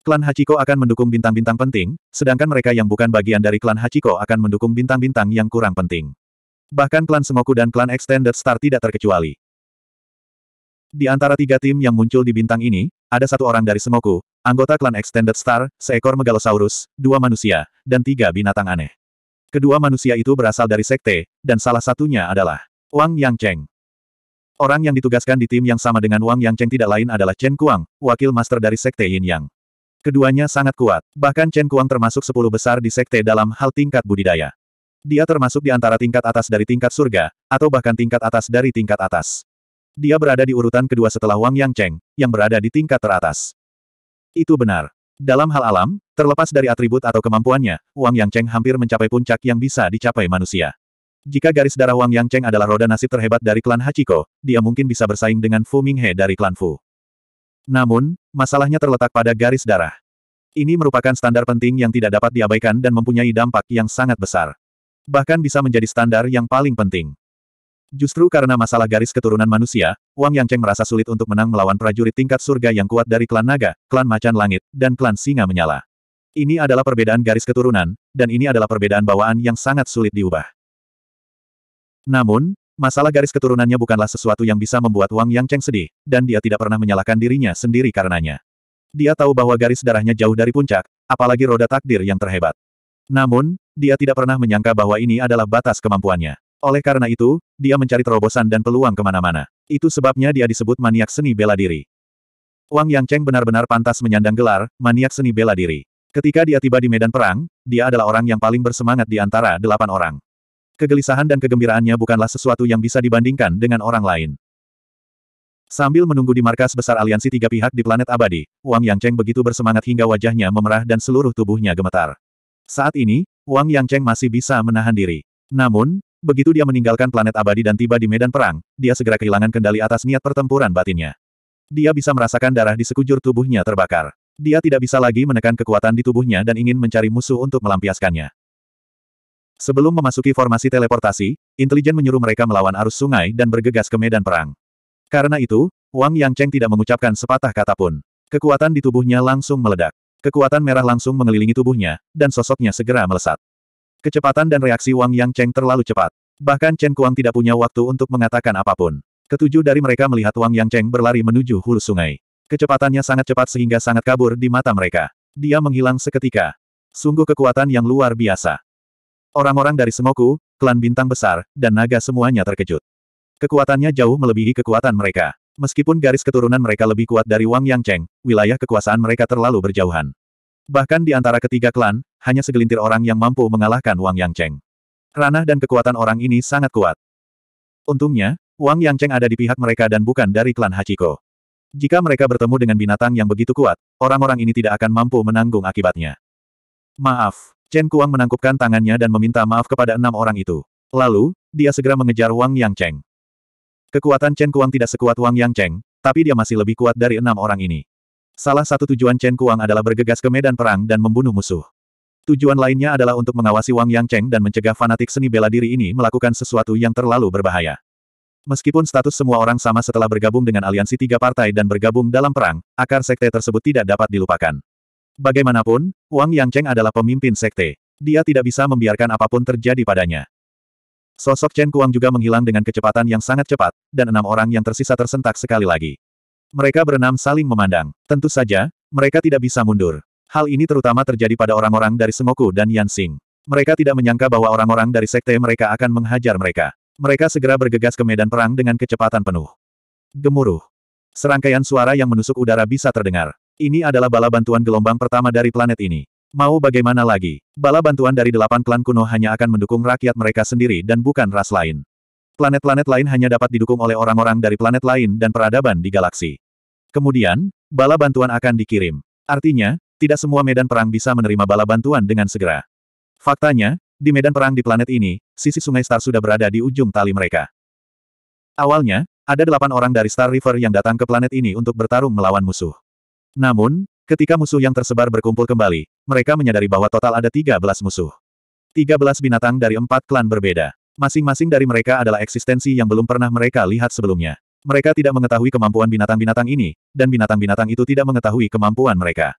Klan Hachiko akan mendukung bintang-bintang penting, sedangkan mereka yang bukan bagian dari klan Hachiko akan mendukung bintang-bintang yang kurang penting. Bahkan klan Semoku dan klan Extended Star tidak terkecuali. Di antara tiga tim yang muncul di bintang ini, ada satu orang dari Semoku, anggota klan Extended Star, seekor megalosaurus, dua manusia, dan tiga binatang aneh. Kedua manusia itu berasal dari sekte, dan salah satunya adalah Wang Yang Cheng. Orang yang ditugaskan di tim yang sama dengan Wang Yang Cheng tidak lain adalah Chen Kuang, wakil master dari Sekte Yin Yang. Keduanya sangat kuat, bahkan Chen Kuang termasuk sepuluh besar di Sekte dalam hal tingkat budidaya. Dia termasuk di antara tingkat atas dari tingkat surga, atau bahkan tingkat atas dari tingkat atas. Dia berada di urutan kedua setelah Wang Yang Cheng, yang berada di tingkat teratas. Itu benar. Dalam hal alam, terlepas dari atribut atau kemampuannya, Wang Yang Cheng hampir mencapai puncak yang bisa dicapai manusia. Jika garis darah Wang Yang Cheng adalah roda nasib terhebat dari klan Hachiko, dia mungkin bisa bersaing dengan Fu Minghe dari klan Fu. Namun, masalahnya terletak pada garis darah. Ini merupakan standar penting yang tidak dapat diabaikan dan mempunyai dampak yang sangat besar. Bahkan bisa menjadi standar yang paling penting. Justru karena masalah garis keturunan manusia, Wang Yang Cheng merasa sulit untuk menang melawan prajurit tingkat surga yang kuat dari klan naga, klan macan langit, dan klan singa menyala. Ini adalah perbedaan garis keturunan, dan ini adalah perbedaan bawaan yang sangat sulit diubah. Namun, masalah garis keturunannya bukanlah sesuatu yang bisa membuat Wang Yang Cheng sedih, dan dia tidak pernah menyalahkan dirinya sendiri karenanya. Dia tahu bahwa garis darahnya jauh dari puncak, apalagi roda takdir yang terhebat. Namun, dia tidak pernah menyangka bahwa ini adalah batas kemampuannya. Oleh karena itu, dia mencari terobosan dan peluang kemana-mana. Itu sebabnya dia disebut maniak seni bela diri. Wang Yang Cheng benar-benar pantas menyandang gelar, maniak seni bela diri. Ketika dia tiba di medan perang, dia adalah orang yang paling bersemangat di antara delapan orang. Kegelisahan dan kegembiraannya bukanlah sesuatu yang bisa dibandingkan dengan orang lain. Sambil menunggu di markas besar aliansi tiga pihak di planet abadi, Wang Yangcheng begitu bersemangat hingga wajahnya memerah dan seluruh tubuhnya gemetar. Saat ini, Wang Yangcheng masih bisa menahan diri. Namun, begitu dia meninggalkan planet abadi dan tiba di medan perang, dia segera kehilangan kendali atas niat pertempuran batinnya. Dia bisa merasakan darah di sekujur tubuhnya terbakar. Dia tidak bisa lagi menekan kekuatan di tubuhnya dan ingin mencari musuh untuk melampiaskannya. Sebelum memasuki formasi teleportasi, intelijen menyuruh mereka melawan arus sungai dan bergegas ke medan perang. Karena itu, Wang Yang Cheng tidak mengucapkan sepatah kata pun. Kekuatan di tubuhnya langsung meledak. Kekuatan merah langsung mengelilingi tubuhnya, dan sosoknya segera melesat. Kecepatan dan reaksi Wang Yang Cheng terlalu cepat. Bahkan Chen Kuang tidak punya waktu untuk mengatakan apapun. Ketujuh dari mereka melihat Wang Yang Cheng berlari menuju hulu sungai. Kecepatannya sangat cepat sehingga sangat kabur di mata mereka. Dia menghilang seketika. Sungguh kekuatan yang luar biasa. Orang-orang dari Semoku, klan bintang besar, dan naga semuanya terkejut. Kekuatannya jauh melebihi kekuatan mereka. Meskipun garis keturunan mereka lebih kuat dari Wang Yang Cheng, wilayah kekuasaan mereka terlalu berjauhan. Bahkan di antara ketiga klan, hanya segelintir orang yang mampu mengalahkan Wang Yang Cheng. Ranah dan kekuatan orang ini sangat kuat. Untungnya, Wang Yang Cheng ada di pihak mereka dan bukan dari klan Hachiko. Jika mereka bertemu dengan binatang yang begitu kuat, orang-orang ini tidak akan mampu menanggung akibatnya. Maaf, Chen Kuang menangkupkan tangannya dan meminta maaf kepada enam orang itu. Lalu, dia segera mengejar Wang Yang Cheng. Kekuatan Chen Kuang tidak sekuat Wang Yang Cheng, tapi dia masih lebih kuat dari enam orang ini. Salah satu tujuan Chen Kuang adalah bergegas ke medan perang dan membunuh musuh. Tujuan lainnya adalah untuk mengawasi Wang Yang Cheng dan mencegah fanatik seni bela diri ini melakukan sesuatu yang terlalu berbahaya. Meskipun status semua orang sama setelah bergabung dengan aliansi tiga partai dan bergabung dalam perang, akar sekte tersebut tidak dapat dilupakan. Bagaimanapun, Wang Yangcheng adalah pemimpin sekte. Dia tidak bisa membiarkan apapun terjadi padanya. Sosok Chen Kuang juga menghilang dengan kecepatan yang sangat cepat, dan enam orang yang tersisa tersentak sekali lagi. Mereka berenam saling memandang. Tentu saja, mereka tidak bisa mundur. Hal ini terutama terjadi pada orang-orang dari Semoku dan Yansing. Mereka tidak menyangka bahwa orang-orang dari sekte mereka akan menghajar mereka. Mereka segera bergegas ke medan perang dengan kecepatan penuh. Gemuruh. Serangkaian suara yang menusuk udara bisa terdengar. Ini adalah bala bantuan gelombang pertama dari planet ini. Mau bagaimana lagi? Bala bantuan dari delapan klan kuno hanya akan mendukung rakyat mereka sendiri dan bukan ras lain. Planet-planet lain hanya dapat didukung oleh orang-orang dari planet lain dan peradaban di galaksi. Kemudian, bala bantuan akan dikirim. Artinya, tidak semua medan perang bisa menerima bala bantuan dengan segera. Faktanya, di medan perang di planet ini, sisi sungai Star sudah berada di ujung tali mereka. Awalnya, ada delapan orang dari Star River yang datang ke planet ini untuk bertarung melawan musuh. Namun, ketika musuh yang tersebar berkumpul kembali, mereka menyadari bahwa total ada 13 musuh. 13 binatang dari empat klan berbeda. Masing-masing dari mereka adalah eksistensi yang belum pernah mereka lihat sebelumnya. Mereka tidak mengetahui kemampuan binatang-binatang ini, dan binatang-binatang itu tidak mengetahui kemampuan mereka.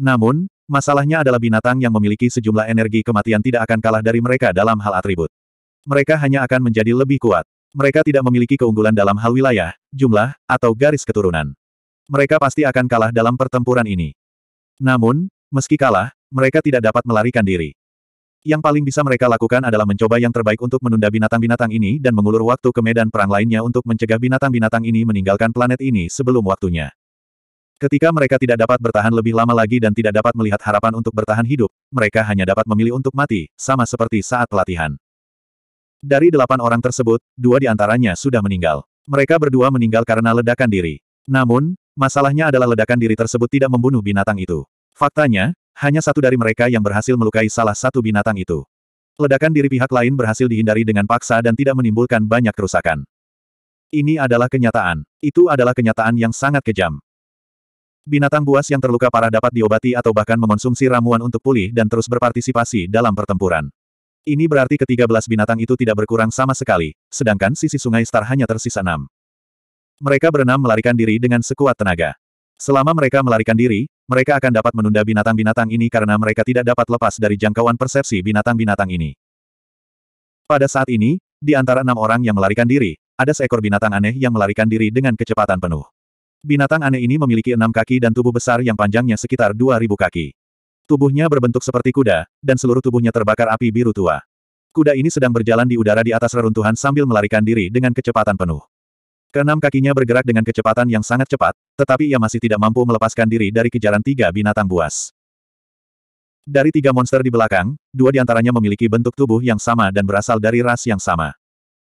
Namun, masalahnya adalah binatang yang memiliki sejumlah energi kematian tidak akan kalah dari mereka dalam hal atribut. Mereka hanya akan menjadi lebih kuat. Mereka tidak memiliki keunggulan dalam hal wilayah, jumlah, atau garis keturunan. Mereka pasti akan kalah dalam pertempuran ini. Namun, meski kalah, mereka tidak dapat melarikan diri. Yang paling bisa mereka lakukan adalah mencoba yang terbaik untuk menunda binatang-binatang ini dan mengulur waktu ke medan perang lainnya untuk mencegah binatang-binatang ini meninggalkan planet ini sebelum waktunya. Ketika mereka tidak dapat bertahan lebih lama lagi dan tidak dapat melihat harapan untuk bertahan hidup, mereka hanya dapat memilih untuk mati, sama seperti saat pelatihan. Dari delapan orang tersebut, dua di antaranya sudah meninggal. Mereka berdua meninggal karena ledakan diri. Namun, Masalahnya adalah ledakan diri tersebut tidak membunuh binatang itu. Faktanya, hanya satu dari mereka yang berhasil melukai salah satu binatang itu. Ledakan diri pihak lain berhasil dihindari dengan paksa dan tidak menimbulkan banyak kerusakan. Ini adalah kenyataan. Itu adalah kenyataan yang sangat kejam. Binatang buas yang terluka parah dapat diobati atau bahkan mengonsumsi ramuan untuk pulih dan terus berpartisipasi dalam pertempuran. Ini berarti ketiga belas binatang itu tidak berkurang sama sekali, sedangkan sisi sungai Star hanya tersisa enam. Mereka berenam melarikan diri dengan sekuat tenaga. Selama mereka melarikan diri, mereka akan dapat menunda binatang-binatang ini karena mereka tidak dapat lepas dari jangkauan persepsi binatang-binatang ini. Pada saat ini, di antara enam orang yang melarikan diri, ada seekor binatang aneh yang melarikan diri dengan kecepatan penuh. Binatang aneh ini memiliki enam kaki dan tubuh besar yang panjangnya sekitar dua ribu kaki. Tubuhnya berbentuk seperti kuda, dan seluruh tubuhnya terbakar api biru tua. Kuda ini sedang berjalan di udara di atas reruntuhan sambil melarikan diri dengan kecepatan penuh. Keenam kakinya bergerak dengan kecepatan yang sangat cepat, tetapi ia masih tidak mampu melepaskan diri dari kejaran tiga binatang buas. Dari tiga monster di belakang, dua di antaranya memiliki bentuk tubuh yang sama dan berasal dari ras yang sama.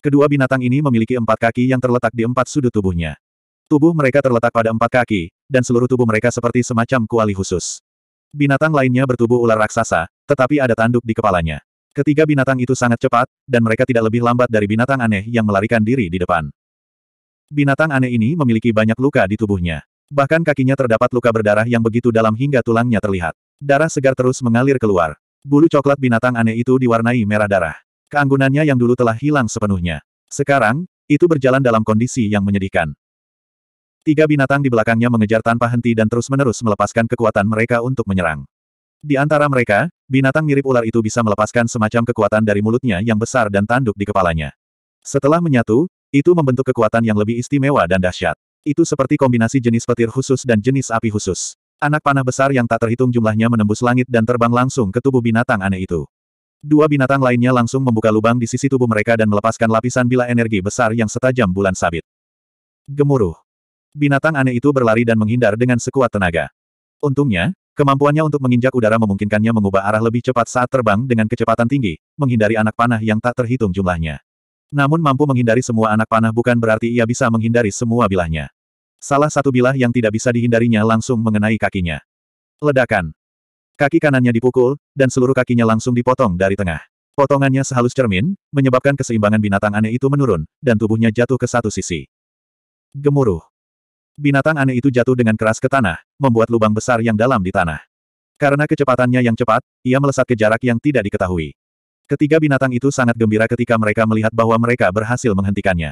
Kedua binatang ini memiliki empat kaki yang terletak di empat sudut tubuhnya. Tubuh mereka terletak pada empat kaki, dan seluruh tubuh mereka seperti semacam kuali khusus. Binatang lainnya bertubuh ular raksasa, tetapi ada tanduk di kepalanya. Ketiga binatang itu sangat cepat, dan mereka tidak lebih lambat dari binatang aneh yang melarikan diri di depan. Binatang aneh ini memiliki banyak luka di tubuhnya. Bahkan kakinya terdapat luka berdarah yang begitu dalam hingga tulangnya terlihat. Darah segar terus mengalir keluar. Bulu coklat binatang aneh itu diwarnai merah darah. Keanggunannya yang dulu telah hilang sepenuhnya. Sekarang, itu berjalan dalam kondisi yang menyedihkan. Tiga binatang di belakangnya mengejar tanpa henti dan terus-menerus melepaskan kekuatan mereka untuk menyerang. Di antara mereka, binatang mirip ular itu bisa melepaskan semacam kekuatan dari mulutnya yang besar dan tanduk di kepalanya. Setelah menyatu, itu membentuk kekuatan yang lebih istimewa dan dahsyat. Itu seperti kombinasi jenis petir khusus dan jenis api khusus. Anak panah besar yang tak terhitung jumlahnya menembus langit dan terbang langsung ke tubuh binatang aneh itu. Dua binatang lainnya langsung membuka lubang di sisi tubuh mereka dan melepaskan lapisan bila energi besar yang setajam bulan sabit. Gemuruh. Binatang aneh itu berlari dan menghindar dengan sekuat tenaga. Untungnya, kemampuannya untuk menginjak udara memungkinkannya mengubah arah lebih cepat saat terbang dengan kecepatan tinggi, menghindari anak panah yang tak terhitung jumlahnya. Namun mampu menghindari semua anak panah bukan berarti ia bisa menghindari semua bilahnya. Salah satu bilah yang tidak bisa dihindarinya langsung mengenai kakinya. Ledakan. Kaki kanannya dipukul, dan seluruh kakinya langsung dipotong dari tengah. Potongannya sehalus cermin, menyebabkan keseimbangan binatang aneh itu menurun, dan tubuhnya jatuh ke satu sisi. Gemuruh. Binatang aneh itu jatuh dengan keras ke tanah, membuat lubang besar yang dalam di tanah. Karena kecepatannya yang cepat, ia melesat ke jarak yang tidak diketahui. Ketiga binatang itu sangat gembira ketika mereka melihat bahwa mereka berhasil menghentikannya.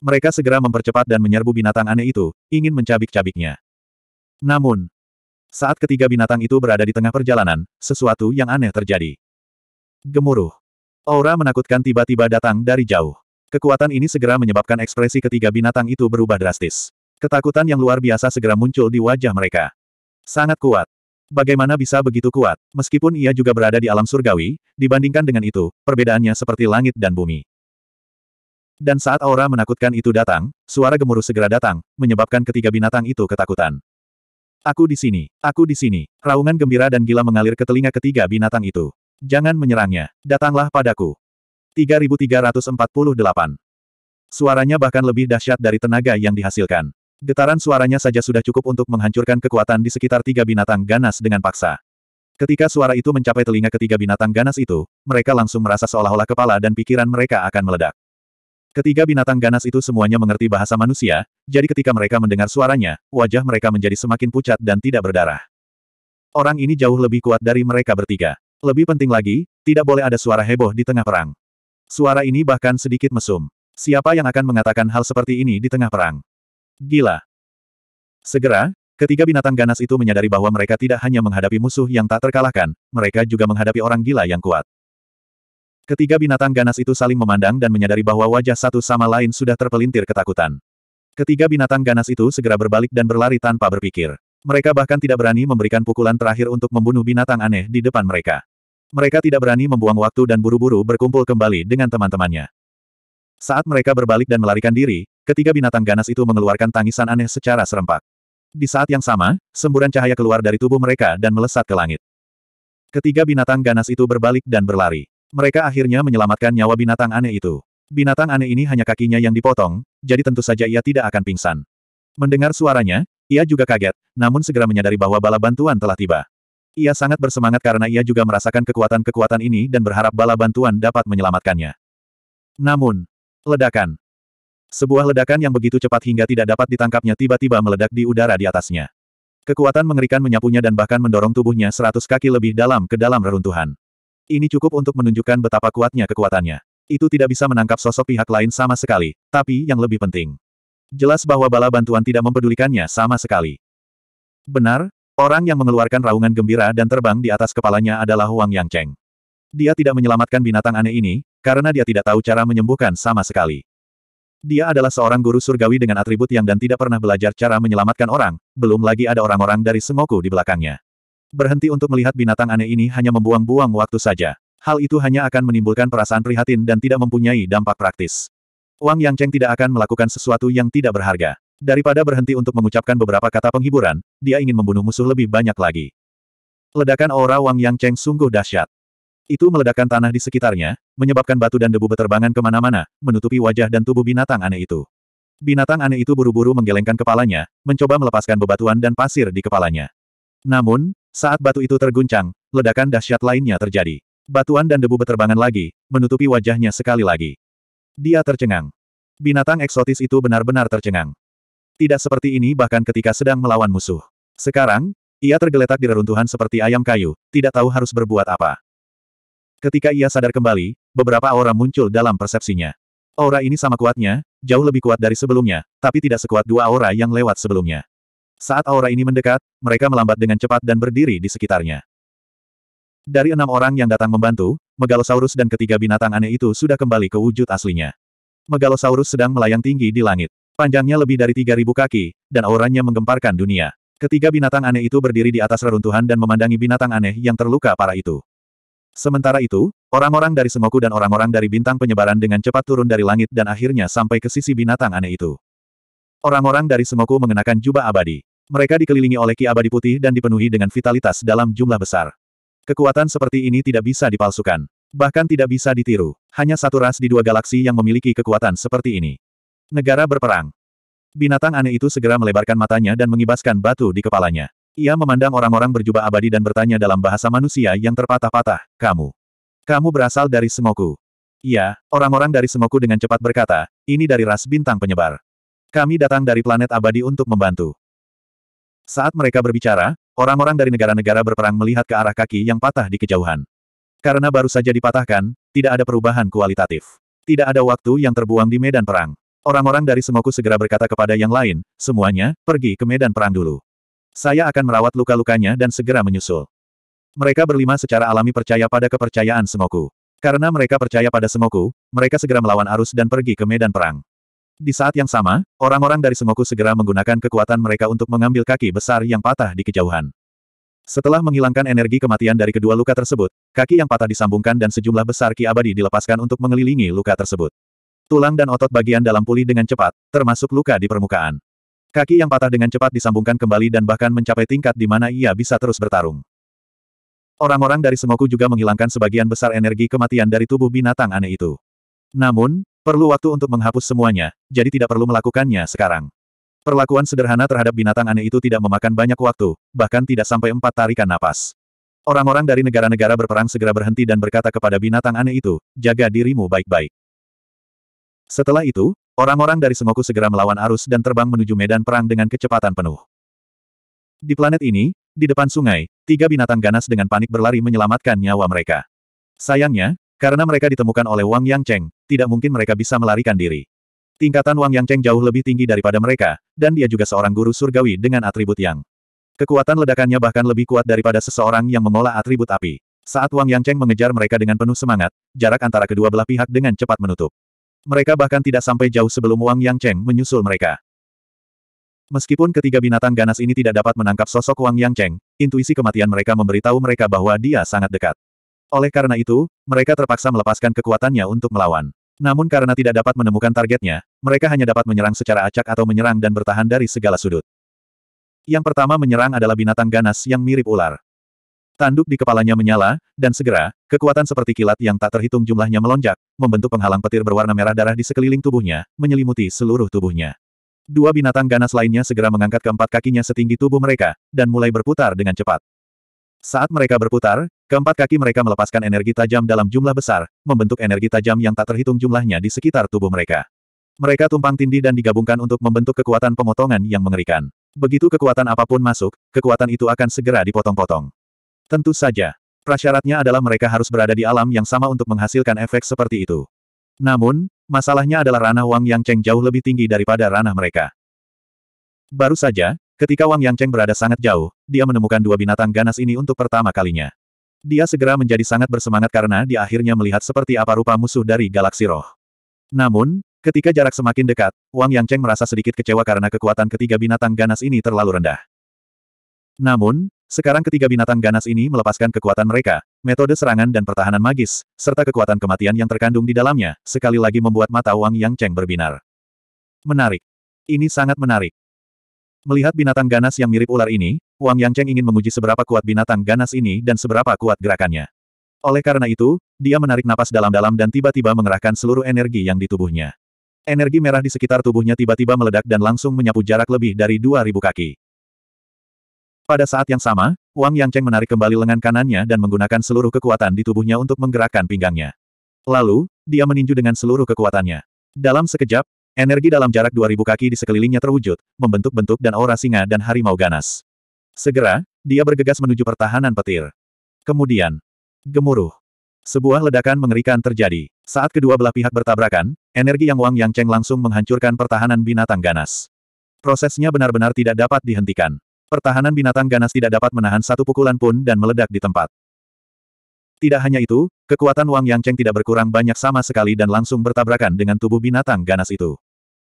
Mereka segera mempercepat dan menyerbu binatang aneh itu, ingin mencabik-cabiknya. Namun, saat ketiga binatang itu berada di tengah perjalanan, sesuatu yang aneh terjadi. Gemuruh. Aura menakutkan tiba-tiba datang dari jauh. Kekuatan ini segera menyebabkan ekspresi ketiga binatang itu berubah drastis. Ketakutan yang luar biasa segera muncul di wajah mereka. Sangat kuat. Bagaimana bisa begitu kuat? Meskipun ia juga berada di alam surgawi, dibandingkan dengan itu, perbedaannya seperti langit dan bumi. Dan saat aura menakutkan itu datang, suara gemuruh segera datang, menyebabkan ketiga binatang itu ketakutan. Aku di sini, aku di sini. Raungan gembira dan gila mengalir ke telinga ketiga binatang itu. Jangan menyerangnya, datanglah padaku. 3348 Suaranya bahkan lebih dahsyat dari tenaga yang dihasilkan. Getaran suaranya saja sudah cukup untuk menghancurkan kekuatan di sekitar tiga binatang ganas dengan paksa. Ketika suara itu mencapai telinga ketiga binatang ganas itu, mereka langsung merasa seolah-olah kepala dan pikiran mereka akan meledak. Ketiga binatang ganas itu semuanya mengerti bahasa manusia, jadi ketika mereka mendengar suaranya, wajah mereka menjadi semakin pucat dan tidak berdarah. Orang ini jauh lebih kuat dari mereka bertiga. Lebih penting lagi, tidak boleh ada suara heboh di tengah perang. Suara ini bahkan sedikit mesum. Siapa yang akan mengatakan hal seperti ini di tengah perang? Gila. Segera, ketiga binatang ganas itu menyadari bahwa mereka tidak hanya menghadapi musuh yang tak terkalahkan, mereka juga menghadapi orang gila yang kuat. Ketiga binatang ganas itu saling memandang dan menyadari bahwa wajah satu sama lain sudah terpelintir ketakutan. Ketiga binatang ganas itu segera berbalik dan berlari tanpa berpikir. Mereka bahkan tidak berani memberikan pukulan terakhir untuk membunuh binatang aneh di depan mereka. Mereka tidak berani membuang waktu dan buru-buru berkumpul kembali dengan teman-temannya. Saat mereka berbalik dan melarikan diri, Ketiga binatang ganas itu mengeluarkan tangisan aneh secara serempak. Di saat yang sama, semburan cahaya keluar dari tubuh mereka dan melesat ke langit. Ketiga binatang ganas itu berbalik dan berlari. Mereka akhirnya menyelamatkan nyawa binatang aneh itu. Binatang aneh ini hanya kakinya yang dipotong, jadi tentu saja ia tidak akan pingsan. Mendengar suaranya, ia juga kaget, namun segera menyadari bahwa bala bantuan telah tiba. Ia sangat bersemangat karena ia juga merasakan kekuatan-kekuatan ini dan berharap bala bantuan dapat menyelamatkannya. Namun, ledakan sebuah ledakan yang begitu cepat hingga tidak dapat ditangkapnya tiba-tiba meledak di udara di atasnya. Kekuatan mengerikan menyapunya dan bahkan mendorong tubuhnya seratus kaki lebih dalam ke dalam reruntuhan. Ini cukup untuk menunjukkan betapa kuatnya kekuatannya. Itu tidak bisa menangkap sosok pihak lain sama sekali, tapi yang lebih penting. Jelas bahwa bala bantuan tidak mempedulikannya sama sekali. Benar, orang yang mengeluarkan raungan gembira dan terbang di atas kepalanya adalah Huang Yang Cheng. Dia tidak menyelamatkan binatang aneh ini, karena dia tidak tahu cara menyembuhkan sama sekali. Dia adalah seorang guru surgawi dengan atribut yang dan tidak pernah belajar cara menyelamatkan orang, belum lagi ada orang-orang dari Semoku di belakangnya. Berhenti untuk melihat binatang aneh ini hanya membuang-buang waktu saja. Hal itu hanya akan menimbulkan perasaan prihatin dan tidak mempunyai dampak praktis. Wang Yang Cheng tidak akan melakukan sesuatu yang tidak berharga. Daripada berhenti untuk mengucapkan beberapa kata penghiburan, dia ingin membunuh musuh lebih banyak lagi. Ledakan aura Wang Yang Cheng sungguh dahsyat. Itu meledakkan tanah di sekitarnya, menyebabkan batu dan debu beterbangan kemana-mana, menutupi wajah dan tubuh binatang aneh itu. Binatang aneh itu buru-buru menggelengkan kepalanya, mencoba melepaskan bebatuan dan pasir di kepalanya. Namun, saat batu itu terguncang, ledakan dahsyat lainnya terjadi. Batuan dan debu beterbangan lagi, menutupi wajahnya sekali lagi. Dia tercengang. Binatang eksotis itu benar-benar tercengang. Tidak seperti ini bahkan ketika sedang melawan musuh. Sekarang, ia tergeletak di reruntuhan seperti ayam kayu, tidak tahu harus berbuat apa. Ketika ia sadar kembali, beberapa aura muncul dalam persepsinya. Aura ini sama kuatnya, jauh lebih kuat dari sebelumnya, tapi tidak sekuat dua aura yang lewat sebelumnya. Saat aura ini mendekat, mereka melambat dengan cepat dan berdiri di sekitarnya. Dari enam orang yang datang membantu, Megalosaurus dan ketiga binatang aneh itu sudah kembali ke wujud aslinya. Megalosaurus sedang melayang tinggi di langit. Panjangnya lebih dari 3.000 kaki, dan auranya menggemparkan dunia. Ketiga binatang aneh itu berdiri di atas reruntuhan dan memandangi binatang aneh yang terluka parah itu. Sementara itu, orang-orang dari Semoku dan orang-orang dari bintang penyebaran dengan cepat turun dari langit dan akhirnya sampai ke sisi binatang aneh itu. Orang-orang dari Semoku mengenakan jubah abadi. Mereka dikelilingi oleh ki abadi putih dan dipenuhi dengan vitalitas dalam jumlah besar. Kekuatan seperti ini tidak bisa dipalsukan. Bahkan tidak bisa ditiru. Hanya satu ras di dua galaksi yang memiliki kekuatan seperti ini. Negara berperang. Binatang aneh itu segera melebarkan matanya dan mengibaskan batu di kepalanya. Ia memandang orang-orang berjubah abadi dan bertanya dalam bahasa manusia yang terpatah-patah, kamu. Kamu berasal dari Semoku. Iya, orang-orang dari Semoku dengan cepat berkata, ini dari ras bintang penyebar. Kami datang dari planet abadi untuk membantu. Saat mereka berbicara, orang-orang dari negara-negara berperang melihat ke arah kaki yang patah di kejauhan. Karena baru saja dipatahkan, tidak ada perubahan kualitatif. Tidak ada waktu yang terbuang di medan perang. Orang-orang dari Semoku segera berkata kepada yang lain, semuanya, pergi ke medan perang dulu. Saya akan merawat luka-lukanya dan segera menyusul. Mereka berlima secara alami percaya pada kepercayaan semoku. Karena mereka percaya pada semoku, mereka segera melawan arus dan pergi ke medan perang. Di saat yang sama, orang-orang dari semoku segera menggunakan kekuatan mereka untuk mengambil kaki besar yang patah di kejauhan. Setelah menghilangkan energi kematian dari kedua luka tersebut, kaki yang patah disambungkan dan sejumlah besar ki abadi dilepaskan untuk mengelilingi luka tersebut. Tulang dan otot bagian dalam pulih dengan cepat, termasuk luka di permukaan. Kaki yang patah dengan cepat disambungkan kembali dan bahkan mencapai tingkat di mana ia bisa terus bertarung. Orang-orang dari Semoku juga menghilangkan sebagian besar energi kematian dari tubuh binatang aneh itu. Namun, perlu waktu untuk menghapus semuanya, jadi tidak perlu melakukannya sekarang. Perlakuan sederhana terhadap binatang aneh itu tidak memakan banyak waktu, bahkan tidak sampai empat tarikan napas. Orang-orang dari negara-negara berperang segera berhenti dan berkata kepada binatang aneh itu, jaga dirimu baik-baik. Setelah itu, Orang-orang dari Semoku segera melawan arus dan terbang menuju medan perang dengan kecepatan penuh. Di planet ini, di depan sungai, tiga binatang ganas dengan panik berlari menyelamatkan nyawa mereka. Sayangnya, karena mereka ditemukan oleh Wang Yang Cheng, tidak mungkin mereka bisa melarikan diri. Tingkatan Wang Yang Cheng jauh lebih tinggi daripada mereka, dan dia juga seorang guru surgawi dengan atribut yang. Kekuatan ledakannya bahkan lebih kuat daripada seseorang yang mengolah atribut api. Saat Wang Yang Cheng mengejar mereka dengan penuh semangat, jarak antara kedua belah pihak dengan cepat menutup. Mereka bahkan tidak sampai jauh sebelum Wang Yang Cheng menyusul mereka. Meskipun ketiga binatang ganas ini tidak dapat menangkap sosok Wang Yang Cheng, intuisi kematian mereka memberitahu mereka bahwa dia sangat dekat. Oleh karena itu, mereka terpaksa melepaskan kekuatannya untuk melawan. Namun karena tidak dapat menemukan targetnya, mereka hanya dapat menyerang secara acak atau menyerang dan bertahan dari segala sudut. Yang pertama menyerang adalah binatang ganas yang mirip ular. Tanduk di kepalanya menyala, dan segera, kekuatan seperti kilat yang tak terhitung jumlahnya melonjak, membentuk penghalang petir berwarna merah darah di sekeliling tubuhnya, menyelimuti seluruh tubuhnya. Dua binatang ganas lainnya segera mengangkat keempat kakinya setinggi tubuh mereka, dan mulai berputar dengan cepat. Saat mereka berputar, keempat kaki mereka melepaskan energi tajam dalam jumlah besar, membentuk energi tajam yang tak terhitung jumlahnya di sekitar tubuh mereka. Mereka tumpang tindih dan digabungkan untuk membentuk kekuatan pemotongan yang mengerikan. Begitu kekuatan apapun masuk, kekuatan itu akan segera dipotong-potong. Tentu saja. Prasyaratnya adalah mereka harus berada di alam yang sama untuk menghasilkan efek seperti itu. Namun, masalahnya adalah ranah Wang Yang Cheng jauh lebih tinggi daripada ranah mereka. Baru saja, ketika Wang Yang Cheng berada sangat jauh, dia menemukan dua binatang ganas ini untuk pertama kalinya. Dia segera menjadi sangat bersemangat karena dia akhirnya melihat seperti apa rupa musuh dari galaksi roh. Namun, ketika jarak semakin dekat, Wang Yang Cheng merasa sedikit kecewa karena kekuatan ketiga binatang ganas ini terlalu rendah. Namun, sekarang ketiga binatang ganas ini melepaskan kekuatan mereka, metode serangan dan pertahanan magis, serta kekuatan kematian yang terkandung di dalamnya, sekali lagi membuat mata Wang Yang Cheng berbinar. Menarik. Ini sangat menarik. Melihat binatang ganas yang mirip ular ini, Wang Yang Cheng ingin menguji seberapa kuat binatang ganas ini dan seberapa kuat gerakannya. Oleh karena itu, dia menarik napas dalam-dalam dan tiba-tiba mengerahkan seluruh energi yang di tubuhnya. Energi merah di sekitar tubuhnya tiba-tiba meledak dan langsung menyapu jarak lebih dari 2.000 kaki. Pada saat yang sama, Wang Yangcheng menarik kembali lengan kanannya dan menggunakan seluruh kekuatan di tubuhnya untuk menggerakkan pinggangnya. Lalu, dia meninju dengan seluruh kekuatannya. Dalam sekejap, energi dalam jarak 2000 kaki di sekelilingnya terwujud, membentuk bentuk dan aura singa dan harimau ganas. Segera, dia bergegas menuju pertahanan petir. Kemudian, gemuruh. Sebuah ledakan mengerikan terjadi. Saat kedua belah pihak bertabrakan, energi yang Wang Yangcheng langsung menghancurkan pertahanan binatang ganas. Prosesnya benar-benar tidak dapat dihentikan. Pertahanan binatang ganas tidak dapat menahan satu pukulan pun dan meledak di tempat. Tidak hanya itu, kekuatan Wang Yang Cheng tidak berkurang banyak sama sekali dan langsung bertabrakan dengan tubuh binatang ganas itu.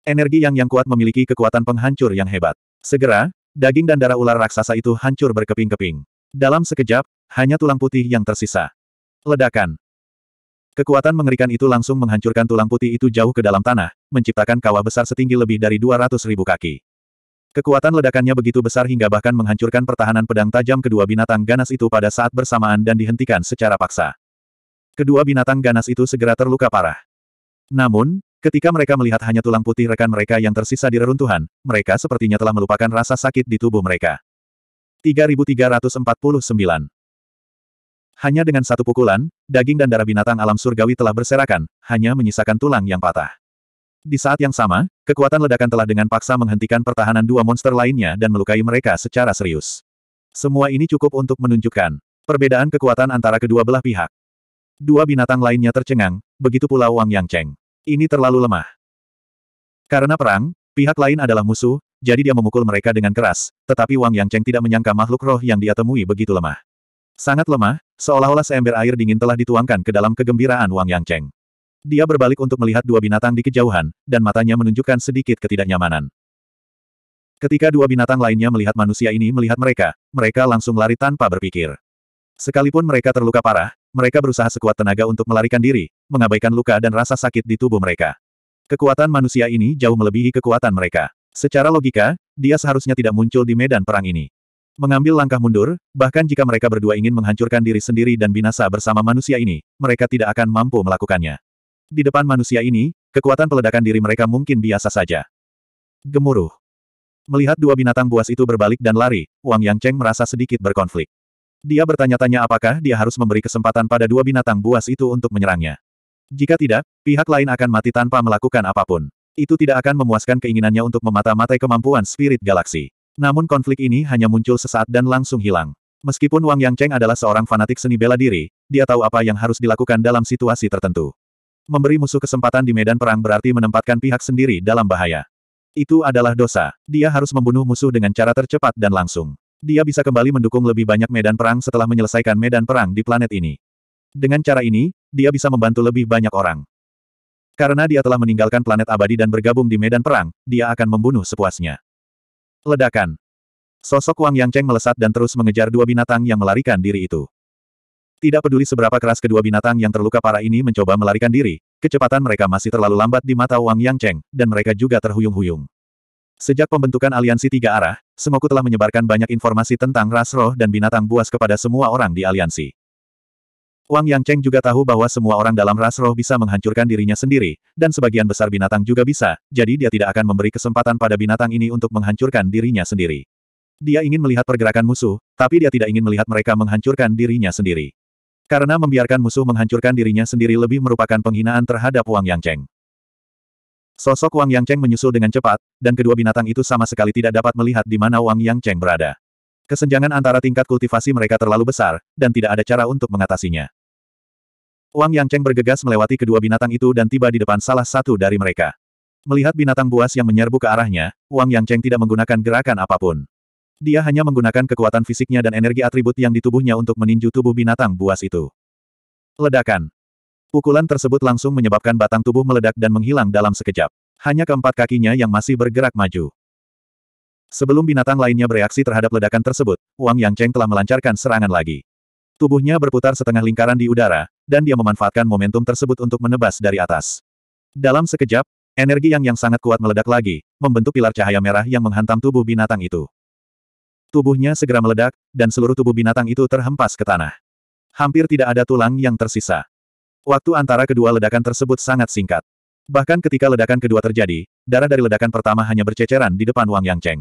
Energi yang yang kuat memiliki kekuatan penghancur yang hebat. Segera, daging dan darah ular raksasa itu hancur berkeping-keping. Dalam sekejap, hanya tulang putih yang tersisa. Ledakan. Kekuatan mengerikan itu langsung menghancurkan tulang putih itu jauh ke dalam tanah, menciptakan kawah besar setinggi lebih dari 200 ribu kaki. Kekuatan ledakannya begitu besar hingga bahkan menghancurkan pertahanan pedang tajam kedua binatang ganas itu pada saat bersamaan dan dihentikan secara paksa. Kedua binatang ganas itu segera terluka parah. Namun, ketika mereka melihat hanya tulang putih rekan mereka yang tersisa di reruntuhan, mereka sepertinya telah melupakan rasa sakit di tubuh mereka. 3349 Hanya dengan satu pukulan, daging dan darah binatang alam surgawi telah berserakan, hanya menyisakan tulang yang patah. Di saat yang sama, kekuatan ledakan telah dengan paksa menghentikan pertahanan dua monster lainnya dan melukai mereka secara serius. Semua ini cukup untuk menunjukkan perbedaan kekuatan antara kedua belah pihak. Dua binatang lainnya tercengang, begitu pula Wang Yang Cheng. Ini terlalu lemah. Karena perang, pihak lain adalah musuh, jadi dia memukul mereka dengan keras, tetapi Wang Yang Cheng tidak menyangka makhluk roh yang dia temui begitu lemah. Sangat lemah, seolah-olah seember air dingin telah dituangkan ke dalam kegembiraan Wang Yang Cheng. Dia berbalik untuk melihat dua binatang di kejauhan, dan matanya menunjukkan sedikit ketidaknyamanan. Ketika dua binatang lainnya melihat manusia ini melihat mereka, mereka langsung lari tanpa berpikir. Sekalipun mereka terluka parah, mereka berusaha sekuat tenaga untuk melarikan diri, mengabaikan luka dan rasa sakit di tubuh mereka. Kekuatan manusia ini jauh melebihi kekuatan mereka. Secara logika, dia seharusnya tidak muncul di medan perang ini. Mengambil langkah mundur, bahkan jika mereka berdua ingin menghancurkan diri sendiri dan binasa bersama manusia ini, mereka tidak akan mampu melakukannya. Di depan manusia ini, kekuatan peledakan diri mereka mungkin biasa saja. Gemuruh. Melihat dua binatang buas itu berbalik dan lari, Wang Yang Cheng merasa sedikit berkonflik. Dia bertanya-tanya apakah dia harus memberi kesempatan pada dua binatang buas itu untuk menyerangnya. Jika tidak, pihak lain akan mati tanpa melakukan apapun. Itu tidak akan memuaskan keinginannya untuk memata-matai kemampuan spirit galaksi. Namun konflik ini hanya muncul sesaat dan langsung hilang. Meskipun Wang Yang Cheng adalah seorang fanatik seni bela diri, dia tahu apa yang harus dilakukan dalam situasi tertentu. Memberi musuh kesempatan di medan perang berarti menempatkan pihak sendiri dalam bahaya. Itu adalah dosa. Dia harus membunuh musuh dengan cara tercepat dan langsung. Dia bisa kembali mendukung lebih banyak medan perang setelah menyelesaikan medan perang di planet ini. Dengan cara ini, dia bisa membantu lebih banyak orang. Karena dia telah meninggalkan planet abadi dan bergabung di medan perang, dia akan membunuh sepuasnya. Ledakan. Sosok Wang Yang Cheng melesat dan terus mengejar dua binatang yang melarikan diri itu. Tidak peduli seberapa keras kedua binatang yang terluka parah ini mencoba melarikan diri, kecepatan mereka masih terlalu lambat di mata Wang Yang Cheng, dan mereka juga terhuyung-huyung. Sejak pembentukan aliansi tiga arah, Semoku telah menyebarkan banyak informasi tentang ras roh dan binatang buas kepada semua orang di aliansi. Wang Yang Cheng juga tahu bahwa semua orang dalam ras roh bisa menghancurkan dirinya sendiri, dan sebagian besar binatang juga bisa, jadi dia tidak akan memberi kesempatan pada binatang ini untuk menghancurkan dirinya sendiri. Dia ingin melihat pergerakan musuh, tapi dia tidak ingin melihat mereka menghancurkan dirinya sendiri. Karena membiarkan musuh menghancurkan dirinya sendiri lebih merupakan penghinaan terhadap Wang Yangcheng. Sosok Wang Yangcheng menyusul dengan cepat, dan kedua binatang itu sama sekali tidak dapat melihat di mana Wang Yangcheng berada. Kesenjangan antara tingkat kultivasi mereka terlalu besar, dan tidak ada cara untuk mengatasinya. Wang Yangcheng bergegas melewati kedua binatang itu dan tiba di depan salah satu dari mereka. Melihat binatang buas yang menyerbu ke arahnya, Wang Yangcheng tidak menggunakan gerakan apapun. Dia hanya menggunakan kekuatan fisiknya dan energi atribut yang di tubuhnya untuk meninju tubuh binatang buas itu. Ledakan. Pukulan tersebut langsung menyebabkan batang tubuh meledak dan menghilang dalam sekejap. Hanya keempat kakinya yang masih bergerak maju. Sebelum binatang lainnya bereaksi terhadap ledakan tersebut, Wang Yang Cheng telah melancarkan serangan lagi. Tubuhnya berputar setengah lingkaran di udara, dan dia memanfaatkan momentum tersebut untuk menebas dari atas. Dalam sekejap, energi yang yang sangat kuat meledak lagi, membentuk pilar cahaya merah yang menghantam tubuh binatang itu. Tubuhnya segera meledak, dan seluruh tubuh binatang itu terhempas ke tanah. Hampir tidak ada tulang yang tersisa. Waktu antara kedua ledakan tersebut sangat singkat. Bahkan ketika ledakan kedua terjadi, darah dari ledakan pertama hanya berceceran di depan Wang Yang Cheng.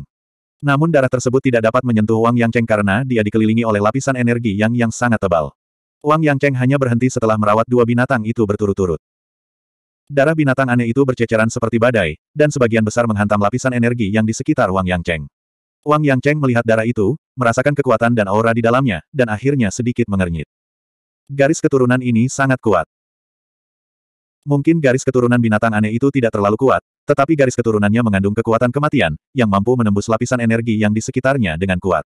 Namun darah tersebut tidak dapat menyentuh Wang Yang Cheng karena dia dikelilingi oleh lapisan energi yang yang sangat tebal. Wang Yang Cheng hanya berhenti setelah merawat dua binatang itu berturut-turut. Darah binatang aneh itu berceceran seperti badai, dan sebagian besar menghantam lapisan energi yang di sekitar Wang Yang Cheng. Wang Yang Cheng melihat darah itu, merasakan kekuatan dan aura di dalamnya, dan akhirnya sedikit mengernyit. Garis keturunan ini sangat kuat. Mungkin garis keturunan binatang aneh itu tidak terlalu kuat, tetapi garis keturunannya mengandung kekuatan kematian, yang mampu menembus lapisan energi yang di sekitarnya dengan kuat.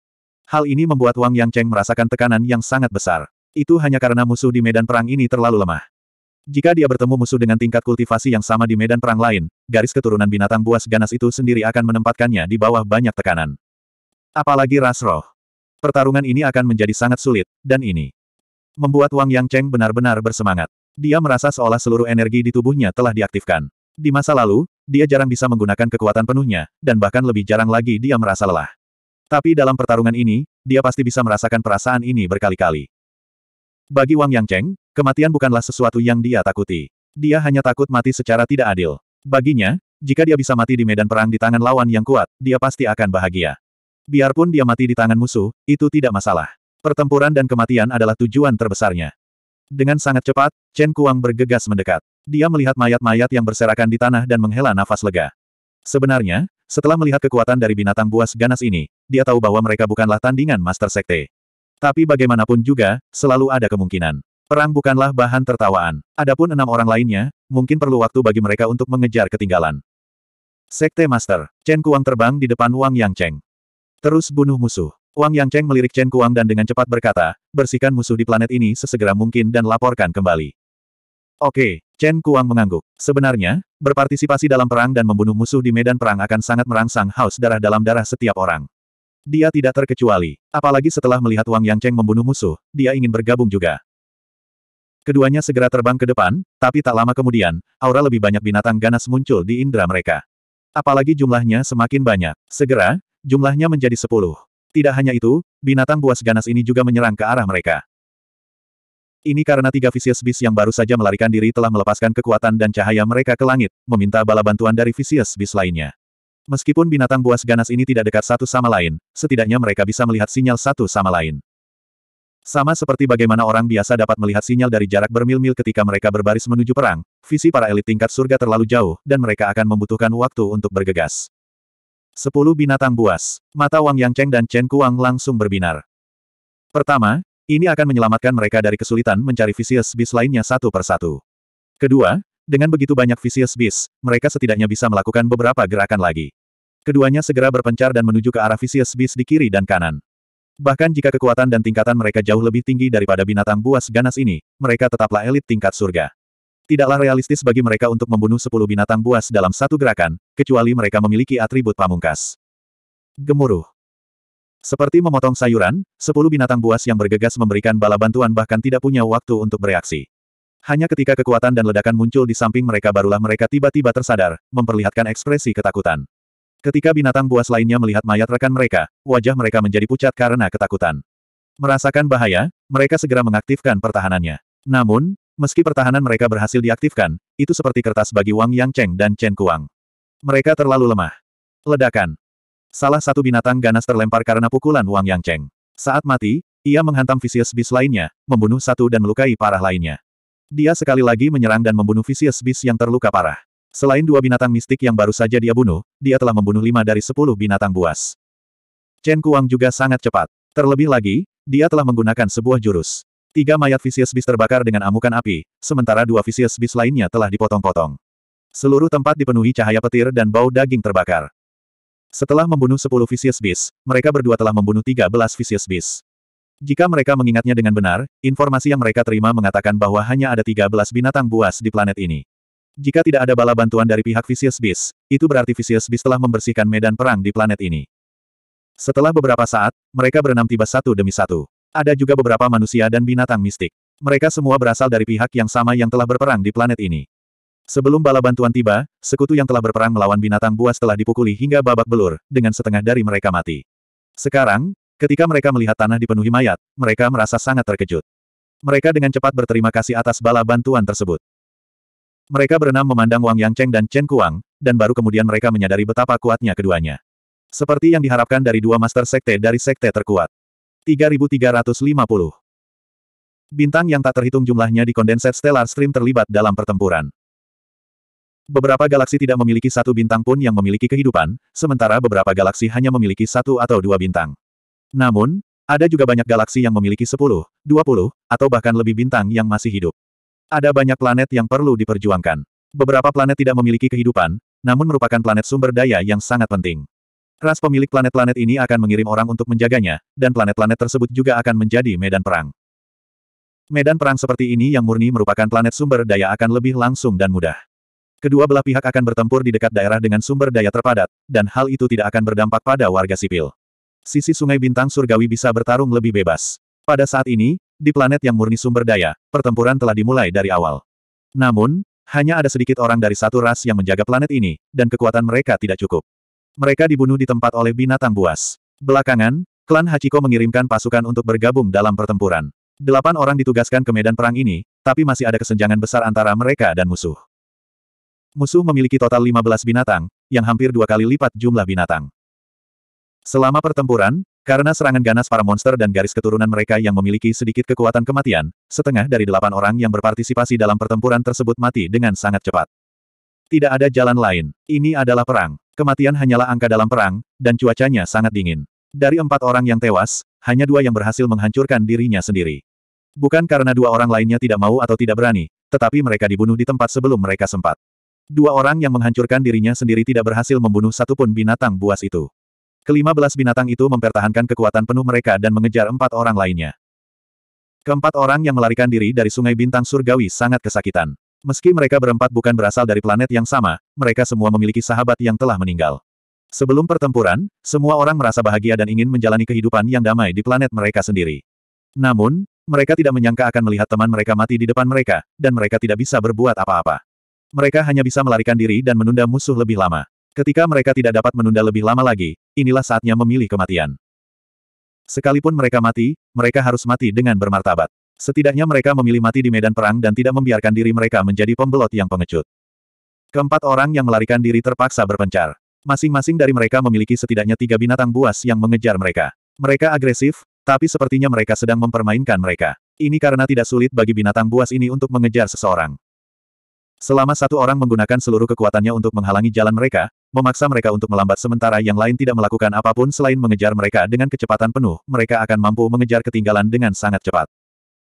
Hal ini membuat Wang Yang Cheng merasakan tekanan yang sangat besar. Itu hanya karena musuh di medan perang ini terlalu lemah. Jika dia bertemu musuh dengan tingkat kultivasi yang sama di medan perang lain, garis keturunan binatang buas ganas itu sendiri akan menempatkannya di bawah banyak tekanan. Apalagi ras roh. Pertarungan ini akan menjadi sangat sulit, dan ini membuat Wang Yang Cheng benar-benar bersemangat. Dia merasa seolah seluruh energi di tubuhnya telah diaktifkan. Di masa lalu, dia jarang bisa menggunakan kekuatan penuhnya, dan bahkan lebih jarang lagi dia merasa lelah. Tapi dalam pertarungan ini, dia pasti bisa merasakan perasaan ini berkali-kali. Bagi Wang Yangcheng, kematian bukanlah sesuatu yang dia takuti. Dia hanya takut mati secara tidak adil. Baginya, jika dia bisa mati di medan perang di tangan lawan yang kuat, dia pasti akan bahagia. Biarpun dia mati di tangan musuh, itu tidak masalah. Pertempuran dan kematian adalah tujuan terbesarnya. Dengan sangat cepat, Chen Kuang bergegas mendekat. Dia melihat mayat-mayat yang berserakan di tanah dan menghela nafas lega. Sebenarnya, setelah melihat kekuatan dari binatang buas ganas ini, dia tahu bahwa mereka bukanlah tandingan Master Sekte. Tapi bagaimanapun juga, selalu ada kemungkinan. Perang bukanlah bahan tertawaan. Adapun enam orang lainnya, mungkin perlu waktu bagi mereka untuk mengejar ketinggalan. Sekte Master, Chen Kuang terbang di depan Wang Yang Cheng. Terus bunuh musuh. Wang Yang Cheng melirik Chen Kuang dan dengan cepat berkata, bersihkan musuh di planet ini sesegera mungkin dan laporkan kembali. Oke, Chen Kuang mengangguk. Sebenarnya, berpartisipasi dalam perang dan membunuh musuh di medan perang akan sangat merangsang haus darah dalam darah setiap orang. Dia tidak terkecuali. Apalagi setelah melihat Wang Yangcheng membunuh musuh, dia ingin bergabung juga. Keduanya segera terbang ke depan, tapi tak lama kemudian, aura lebih banyak binatang ganas muncul di indera mereka. Apalagi jumlahnya semakin banyak. Segera, jumlahnya menjadi sepuluh. Tidak hanya itu, binatang buas ganas ini juga menyerang ke arah mereka. Ini karena tiga Vicious Beast yang baru saja melarikan diri telah melepaskan kekuatan dan cahaya mereka ke langit, meminta bala bantuan dari Vicious Beast lainnya. Meskipun binatang buas ganas ini tidak dekat satu sama lain, setidaknya mereka bisa melihat sinyal satu sama lain. Sama seperti bagaimana orang biasa dapat melihat sinyal dari jarak bermil-mil ketika mereka berbaris menuju perang, visi para elit tingkat surga terlalu jauh, dan mereka akan membutuhkan waktu untuk bergegas. Sepuluh binatang buas. Mata Wang Yang Cheng dan Chen Kuang langsung berbinar. Pertama, ini akan menyelamatkan mereka dari kesulitan mencari Vicious Beast lainnya satu persatu. Kedua, dengan begitu banyak Vicious Beast, mereka setidaknya bisa melakukan beberapa gerakan lagi. Keduanya segera berpencar dan menuju ke arah Vicious Beast di kiri dan kanan. Bahkan jika kekuatan dan tingkatan mereka jauh lebih tinggi daripada binatang buas ganas ini, mereka tetaplah elit tingkat surga. Tidaklah realistis bagi mereka untuk membunuh sepuluh binatang buas dalam satu gerakan, kecuali mereka memiliki atribut pamungkas. Gemuruh. Seperti memotong sayuran, sepuluh binatang buas yang bergegas memberikan bala bantuan bahkan tidak punya waktu untuk bereaksi. Hanya ketika kekuatan dan ledakan muncul di samping mereka barulah mereka tiba-tiba tersadar, memperlihatkan ekspresi ketakutan. Ketika binatang buas lainnya melihat mayat rekan mereka, wajah mereka menjadi pucat karena ketakutan. Merasakan bahaya, mereka segera mengaktifkan pertahanannya. Namun, meski pertahanan mereka berhasil diaktifkan, itu seperti kertas bagi Wang Yang Cheng dan Chen Kuang. Mereka terlalu lemah. Ledakan. Salah satu binatang ganas terlempar karena pukulan Wang Yang Cheng. Saat mati, ia menghantam Vicious Beast lainnya, membunuh satu dan melukai parah lainnya. Dia sekali lagi menyerang dan membunuh Vicious Beast yang terluka parah. Selain dua binatang mistik yang baru saja dia bunuh, dia telah membunuh lima dari sepuluh binatang buas. Chen Kuang juga sangat cepat. Terlebih lagi, dia telah menggunakan sebuah jurus. Tiga mayat Vicious Beast terbakar dengan amukan api, sementara dua Vicious Beast lainnya telah dipotong-potong. Seluruh tempat dipenuhi cahaya petir dan bau daging terbakar. Setelah membunuh sepuluh Vicious Beast, mereka berdua telah membunuh tiga belas Vicious Beast. Jika mereka mengingatnya dengan benar, informasi yang mereka terima mengatakan bahwa hanya ada tiga belas binatang buas di planet ini. Jika tidak ada bala bantuan dari pihak Vicious Beast, itu berarti Vicious Beast telah membersihkan medan perang di planet ini. Setelah beberapa saat, mereka berenam tiba satu demi satu. Ada juga beberapa manusia dan binatang mistik. Mereka semua berasal dari pihak yang sama yang telah berperang di planet ini. Sebelum bala bantuan tiba, sekutu yang telah berperang melawan binatang buas telah dipukuli hingga babak belur, dengan setengah dari mereka mati. Sekarang, ketika mereka melihat tanah dipenuhi mayat, mereka merasa sangat terkejut. Mereka dengan cepat berterima kasih atas bala bantuan tersebut. Mereka berenam memandang Wang Yangcheng dan Chen Kuang, dan baru kemudian mereka menyadari betapa kuatnya keduanya. Seperti yang diharapkan dari dua master sekte dari sekte terkuat. 3350 Bintang yang tak terhitung jumlahnya di kondenset stellar stream terlibat dalam pertempuran. Beberapa galaksi tidak memiliki satu bintang pun yang memiliki kehidupan, sementara beberapa galaksi hanya memiliki satu atau dua bintang. Namun, ada juga banyak galaksi yang memiliki 10, 20, atau bahkan lebih bintang yang masih hidup. Ada banyak planet yang perlu diperjuangkan. Beberapa planet tidak memiliki kehidupan, namun merupakan planet sumber daya yang sangat penting. Ras pemilik planet-planet ini akan mengirim orang untuk menjaganya, dan planet-planet tersebut juga akan menjadi medan perang. Medan perang seperti ini yang murni merupakan planet sumber daya akan lebih langsung dan mudah. Kedua belah pihak akan bertempur di dekat daerah dengan sumber daya terpadat, dan hal itu tidak akan berdampak pada warga sipil. Sisi sungai bintang surgawi bisa bertarung lebih bebas. Pada saat ini, di planet yang murni sumber daya, pertempuran telah dimulai dari awal. Namun, hanya ada sedikit orang dari satu ras yang menjaga planet ini, dan kekuatan mereka tidak cukup. Mereka dibunuh di tempat oleh binatang buas. Belakangan, klan Hachiko mengirimkan pasukan untuk bergabung dalam pertempuran. Delapan orang ditugaskan ke medan perang ini, tapi masih ada kesenjangan besar antara mereka dan musuh. Musuh memiliki total 15 binatang, yang hampir dua kali lipat jumlah binatang. Selama pertempuran, karena serangan ganas para monster dan garis keturunan mereka yang memiliki sedikit kekuatan kematian, setengah dari delapan orang yang berpartisipasi dalam pertempuran tersebut mati dengan sangat cepat. Tidak ada jalan lain. Ini adalah perang. Kematian hanyalah angka dalam perang, dan cuacanya sangat dingin. Dari empat orang yang tewas, hanya dua yang berhasil menghancurkan dirinya sendiri. Bukan karena dua orang lainnya tidak mau atau tidak berani, tetapi mereka dibunuh di tempat sebelum mereka sempat. Dua orang yang menghancurkan dirinya sendiri tidak berhasil membunuh satupun binatang buas itu. Kelima belas binatang itu mempertahankan kekuatan penuh mereka dan mengejar empat orang lainnya. Keempat orang yang melarikan diri dari sungai bintang surgawi sangat kesakitan. Meski mereka berempat bukan berasal dari planet yang sama, mereka semua memiliki sahabat yang telah meninggal. Sebelum pertempuran, semua orang merasa bahagia dan ingin menjalani kehidupan yang damai di planet mereka sendiri. Namun, mereka tidak menyangka akan melihat teman mereka mati di depan mereka, dan mereka tidak bisa berbuat apa-apa. Mereka hanya bisa melarikan diri dan menunda musuh lebih lama. Ketika mereka tidak dapat menunda lebih lama lagi, inilah saatnya memilih kematian. Sekalipun mereka mati, mereka harus mati dengan bermartabat. Setidaknya mereka memilih mati di medan perang dan tidak membiarkan diri mereka menjadi pembelot yang pengecut. Keempat orang yang melarikan diri terpaksa berpencar. Masing-masing dari mereka memiliki setidaknya tiga binatang buas yang mengejar mereka. Mereka agresif, tapi sepertinya mereka sedang mempermainkan mereka. Ini karena tidak sulit bagi binatang buas ini untuk mengejar seseorang. Selama satu orang menggunakan seluruh kekuatannya untuk menghalangi jalan mereka, memaksa mereka untuk melambat sementara yang lain tidak melakukan apapun selain mengejar mereka dengan kecepatan penuh, mereka akan mampu mengejar ketinggalan dengan sangat cepat.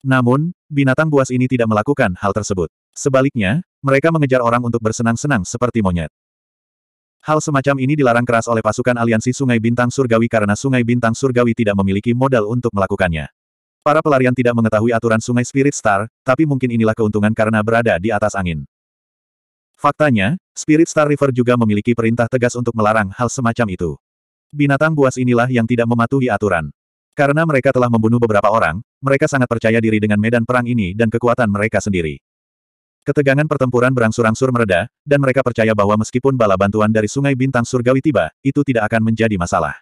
Namun, binatang buas ini tidak melakukan hal tersebut. Sebaliknya, mereka mengejar orang untuk bersenang-senang seperti monyet. Hal semacam ini dilarang keras oleh pasukan aliansi Sungai Bintang Surgawi karena Sungai Bintang Surgawi tidak memiliki modal untuk melakukannya. Para pelarian tidak mengetahui aturan Sungai Spirit Star, tapi mungkin inilah keuntungan karena berada di atas angin. Faktanya, Spirit Star River juga memiliki perintah tegas untuk melarang hal semacam itu. Binatang buas inilah yang tidak mematuhi aturan. Karena mereka telah membunuh beberapa orang, mereka sangat percaya diri dengan medan perang ini dan kekuatan mereka sendiri. Ketegangan pertempuran berangsur-angsur mereda, dan mereka percaya bahwa meskipun bala bantuan dari Sungai Bintang Surgawi tiba, itu tidak akan menjadi masalah.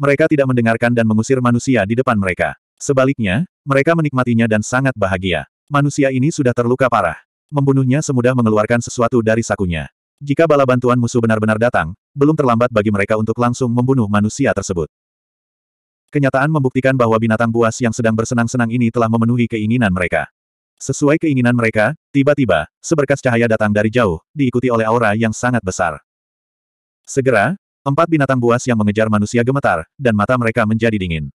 Mereka tidak mendengarkan dan mengusir manusia di depan mereka. Sebaliknya, mereka menikmatinya dan sangat bahagia. Manusia ini sudah terluka parah. Membunuhnya semudah mengeluarkan sesuatu dari sakunya. Jika bala bantuan musuh benar-benar datang, belum terlambat bagi mereka untuk langsung membunuh manusia tersebut. Kenyataan membuktikan bahwa binatang buas yang sedang bersenang-senang ini telah memenuhi keinginan mereka. Sesuai keinginan mereka, tiba-tiba, seberkas cahaya datang dari jauh, diikuti oleh aura yang sangat besar. Segera, empat binatang buas yang mengejar manusia gemetar, dan mata mereka menjadi dingin.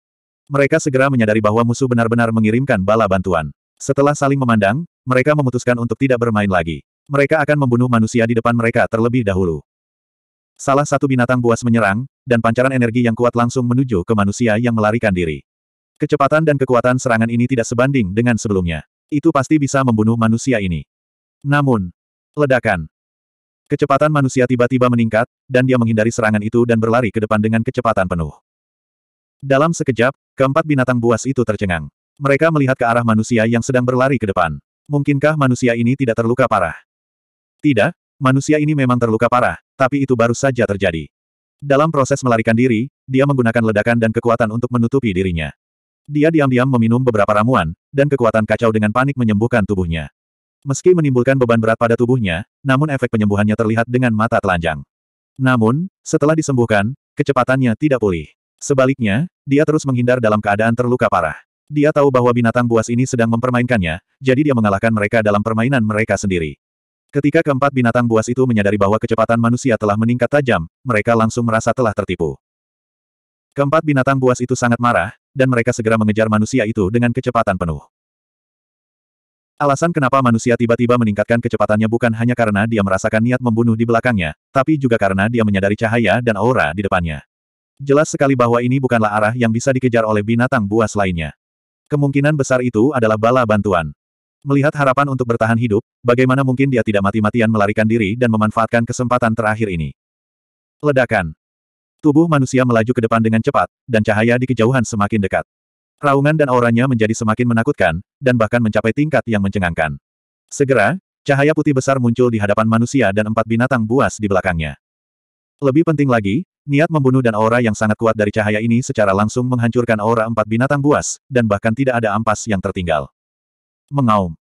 Mereka segera menyadari bahwa musuh benar-benar mengirimkan bala bantuan. Setelah saling memandang, mereka memutuskan untuk tidak bermain lagi. Mereka akan membunuh manusia di depan mereka terlebih dahulu. Salah satu binatang buas menyerang, dan pancaran energi yang kuat langsung menuju ke manusia yang melarikan diri. Kecepatan dan kekuatan serangan ini tidak sebanding dengan sebelumnya. Itu pasti bisa membunuh manusia ini. Namun, ledakan. Kecepatan manusia tiba-tiba meningkat, dan dia menghindari serangan itu dan berlari ke depan dengan kecepatan penuh. Dalam sekejap, keempat binatang buas itu tercengang. Mereka melihat ke arah manusia yang sedang berlari ke depan. Mungkinkah manusia ini tidak terluka parah? Tidak, manusia ini memang terluka parah, tapi itu baru saja terjadi. Dalam proses melarikan diri, dia menggunakan ledakan dan kekuatan untuk menutupi dirinya. Dia diam-diam meminum beberapa ramuan, dan kekuatan kacau dengan panik menyembuhkan tubuhnya. Meski menimbulkan beban berat pada tubuhnya, namun efek penyembuhannya terlihat dengan mata telanjang. Namun, setelah disembuhkan, kecepatannya tidak pulih. Sebaliknya, dia terus menghindar dalam keadaan terluka parah. Dia tahu bahwa binatang buas ini sedang mempermainkannya, jadi dia mengalahkan mereka dalam permainan mereka sendiri. Ketika keempat binatang buas itu menyadari bahwa kecepatan manusia telah meningkat tajam, mereka langsung merasa telah tertipu. Keempat binatang buas itu sangat marah, dan mereka segera mengejar manusia itu dengan kecepatan penuh. Alasan kenapa manusia tiba-tiba meningkatkan kecepatannya bukan hanya karena dia merasakan niat membunuh di belakangnya, tapi juga karena dia menyadari cahaya dan aura di depannya. Jelas sekali bahwa ini bukanlah arah yang bisa dikejar oleh binatang buas lainnya. Kemungkinan besar itu adalah bala bantuan. Melihat harapan untuk bertahan hidup, bagaimana mungkin dia tidak mati-matian melarikan diri dan memanfaatkan kesempatan terakhir ini. Ledakan. Tubuh manusia melaju ke depan dengan cepat, dan cahaya di kejauhan semakin dekat. Raungan dan auranya menjadi semakin menakutkan, dan bahkan mencapai tingkat yang mencengangkan. Segera, cahaya putih besar muncul di hadapan manusia dan empat binatang buas di belakangnya. Lebih penting lagi, Niat membunuh dan aura yang sangat kuat dari cahaya ini secara langsung menghancurkan aura empat binatang buas, dan bahkan tidak ada ampas yang tertinggal. Mengaum.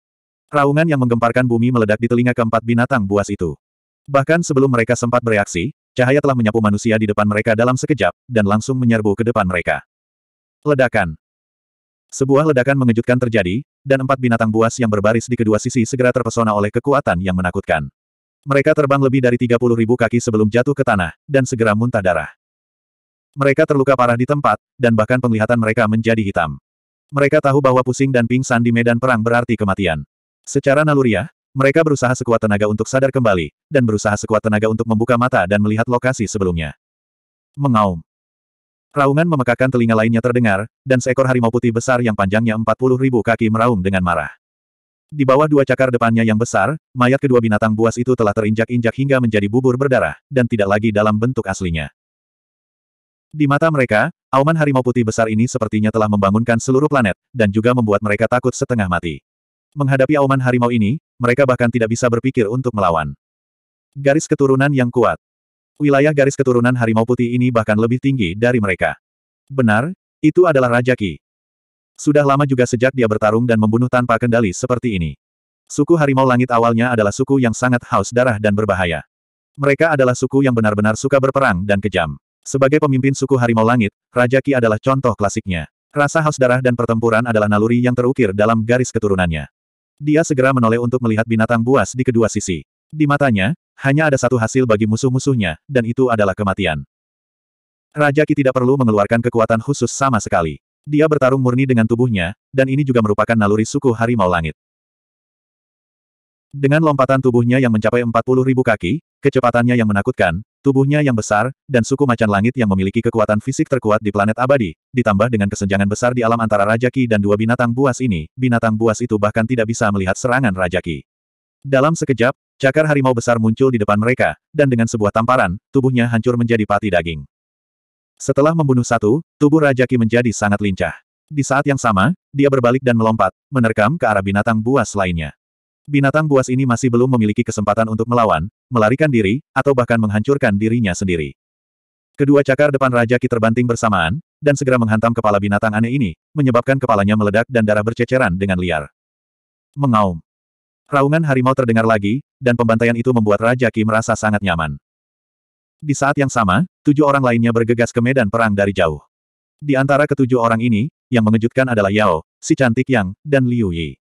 Raungan yang menggemparkan bumi meledak di telinga keempat binatang buas itu. Bahkan sebelum mereka sempat bereaksi, cahaya telah menyapu manusia di depan mereka dalam sekejap, dan langsung menyerbu ke depan mereka. Ledakan. Sebuah ledakan mengejutkan terjadi, dan empat binatang buas yang berbaris di kedua sisi segera terpesona oleh kekuatan yang menakutkan. Mereka terbang lebih dari 30 ribu kaki sebelum jatuh ke tanah, dan segera muntah darah. Mereka terluka parah di tempat, dan bahkan penglihatan mereka menjadi hitam. Mereka tahu bahwa pusing dan pingsan di medan perang berarti kematian. Secara naluriah, mereka berusaha sekuat tenaga untuk sadar kembali, dan berusaha sekuat tenaga untuk membuka mata dan melihat lokasi sebelumnya. Mengaum. Raungan memekakan telinga lainnya terdengar, dan seekor harimau putih besar yang panjangnya 40 ribu kaki meraung dengan marah. Di bawah dua cakar depannya yang besar, mayat kedua binatang buas itu telah terinjak-injak hingga menjadi bubur berdarah, dan tidak lagi dalam bentuk aslinya. Di mata mereka, auman harimau putih besar ini sepertinya telah membangunkan seluruh planet, dan juga membuat mereka takut setengah mati. Menghadapi auman harimau ini, mereka bahkan tidak bisa berpikir untuk melawan. Garis keturunan yang kuat. Wilayah garis keturunan harimau putih ini bahkan lebih tinggi dari mereka. Benar, itu adalah Raja Ki. Sudah lama juga sejak dia bertarung dan membunuh tanpa kendali seperti ini. Suku Harimau Langit awalnya adalah suku yang sangat haus darah dan berbahaya. Mereka adalah suku yang benar-benar suka berperang dan kejam. Sebagai pemimpin suku Harimau Langit, Raja Ki adalah contoh klasiknya. Rasa haus darah dan pertempuran adalah naluri yang terukir dalam garis keturunannya. Dia segera menoleh untuk melihat binatang buas di kedua sisi. Di matanya, hanya ada satu hasil bagi musuh-musuhnya, dan itu adalah kematian. Raja Ki tidak perlu mengeluarkan kekuatan khusus sama sekali. Dia bertarung murni dengan tubuhnya, dan ini juga merupakan naluri suku harimau langit. Dengan lompatan tubuhnya yang mencapai 40 ribu kaki, kecepatannya yang menakutkan, tubuhnya yang besar, dan suku macan langit yang memiliki kekuatan fisik terkuat di planet abadi, ditambah dengan kesenjangan besar di alam antara Raja Ki dan dua binatang buas ini, binatang buas itu bahkan tidak bisa melihat serangan Raja Ki. Dalam sekejap, cakar harimau besar muncul di depan mereka, dan dengan sebuah tamparan, tubuhnya hancur menjadi pati daging. Setelah membunuh satu, tubuh Raja Ki menjadi sangat lincah. Di saat yang sama, dia berbalik dan melompat, menerkam ke arah binatang buas lainnya. Binatang buas ini masih belum memiliki kesempatan untuk melawan, melarikan diri, atau bahkan menghancurkan dirinya sendiri. Kedua cakar depan Raja Ki terbanting bersamaan, dan segera menghantam kepala binatang aneh ini, menyebabkan kepalanya meledak dan darah berceceran dengan liar. Mengaum. Raungan harimau terdengar lagi, dan pembantaian itu membuat Raja Ki merasa sangat nyaman. Di saat yang sama, tujuh orang lainnya bergegas ke medan perang dari jauh. Di antara ketujuh orang ini, yang mengejutkan adalah Yao, si cantik Yang, dan Liu Yi.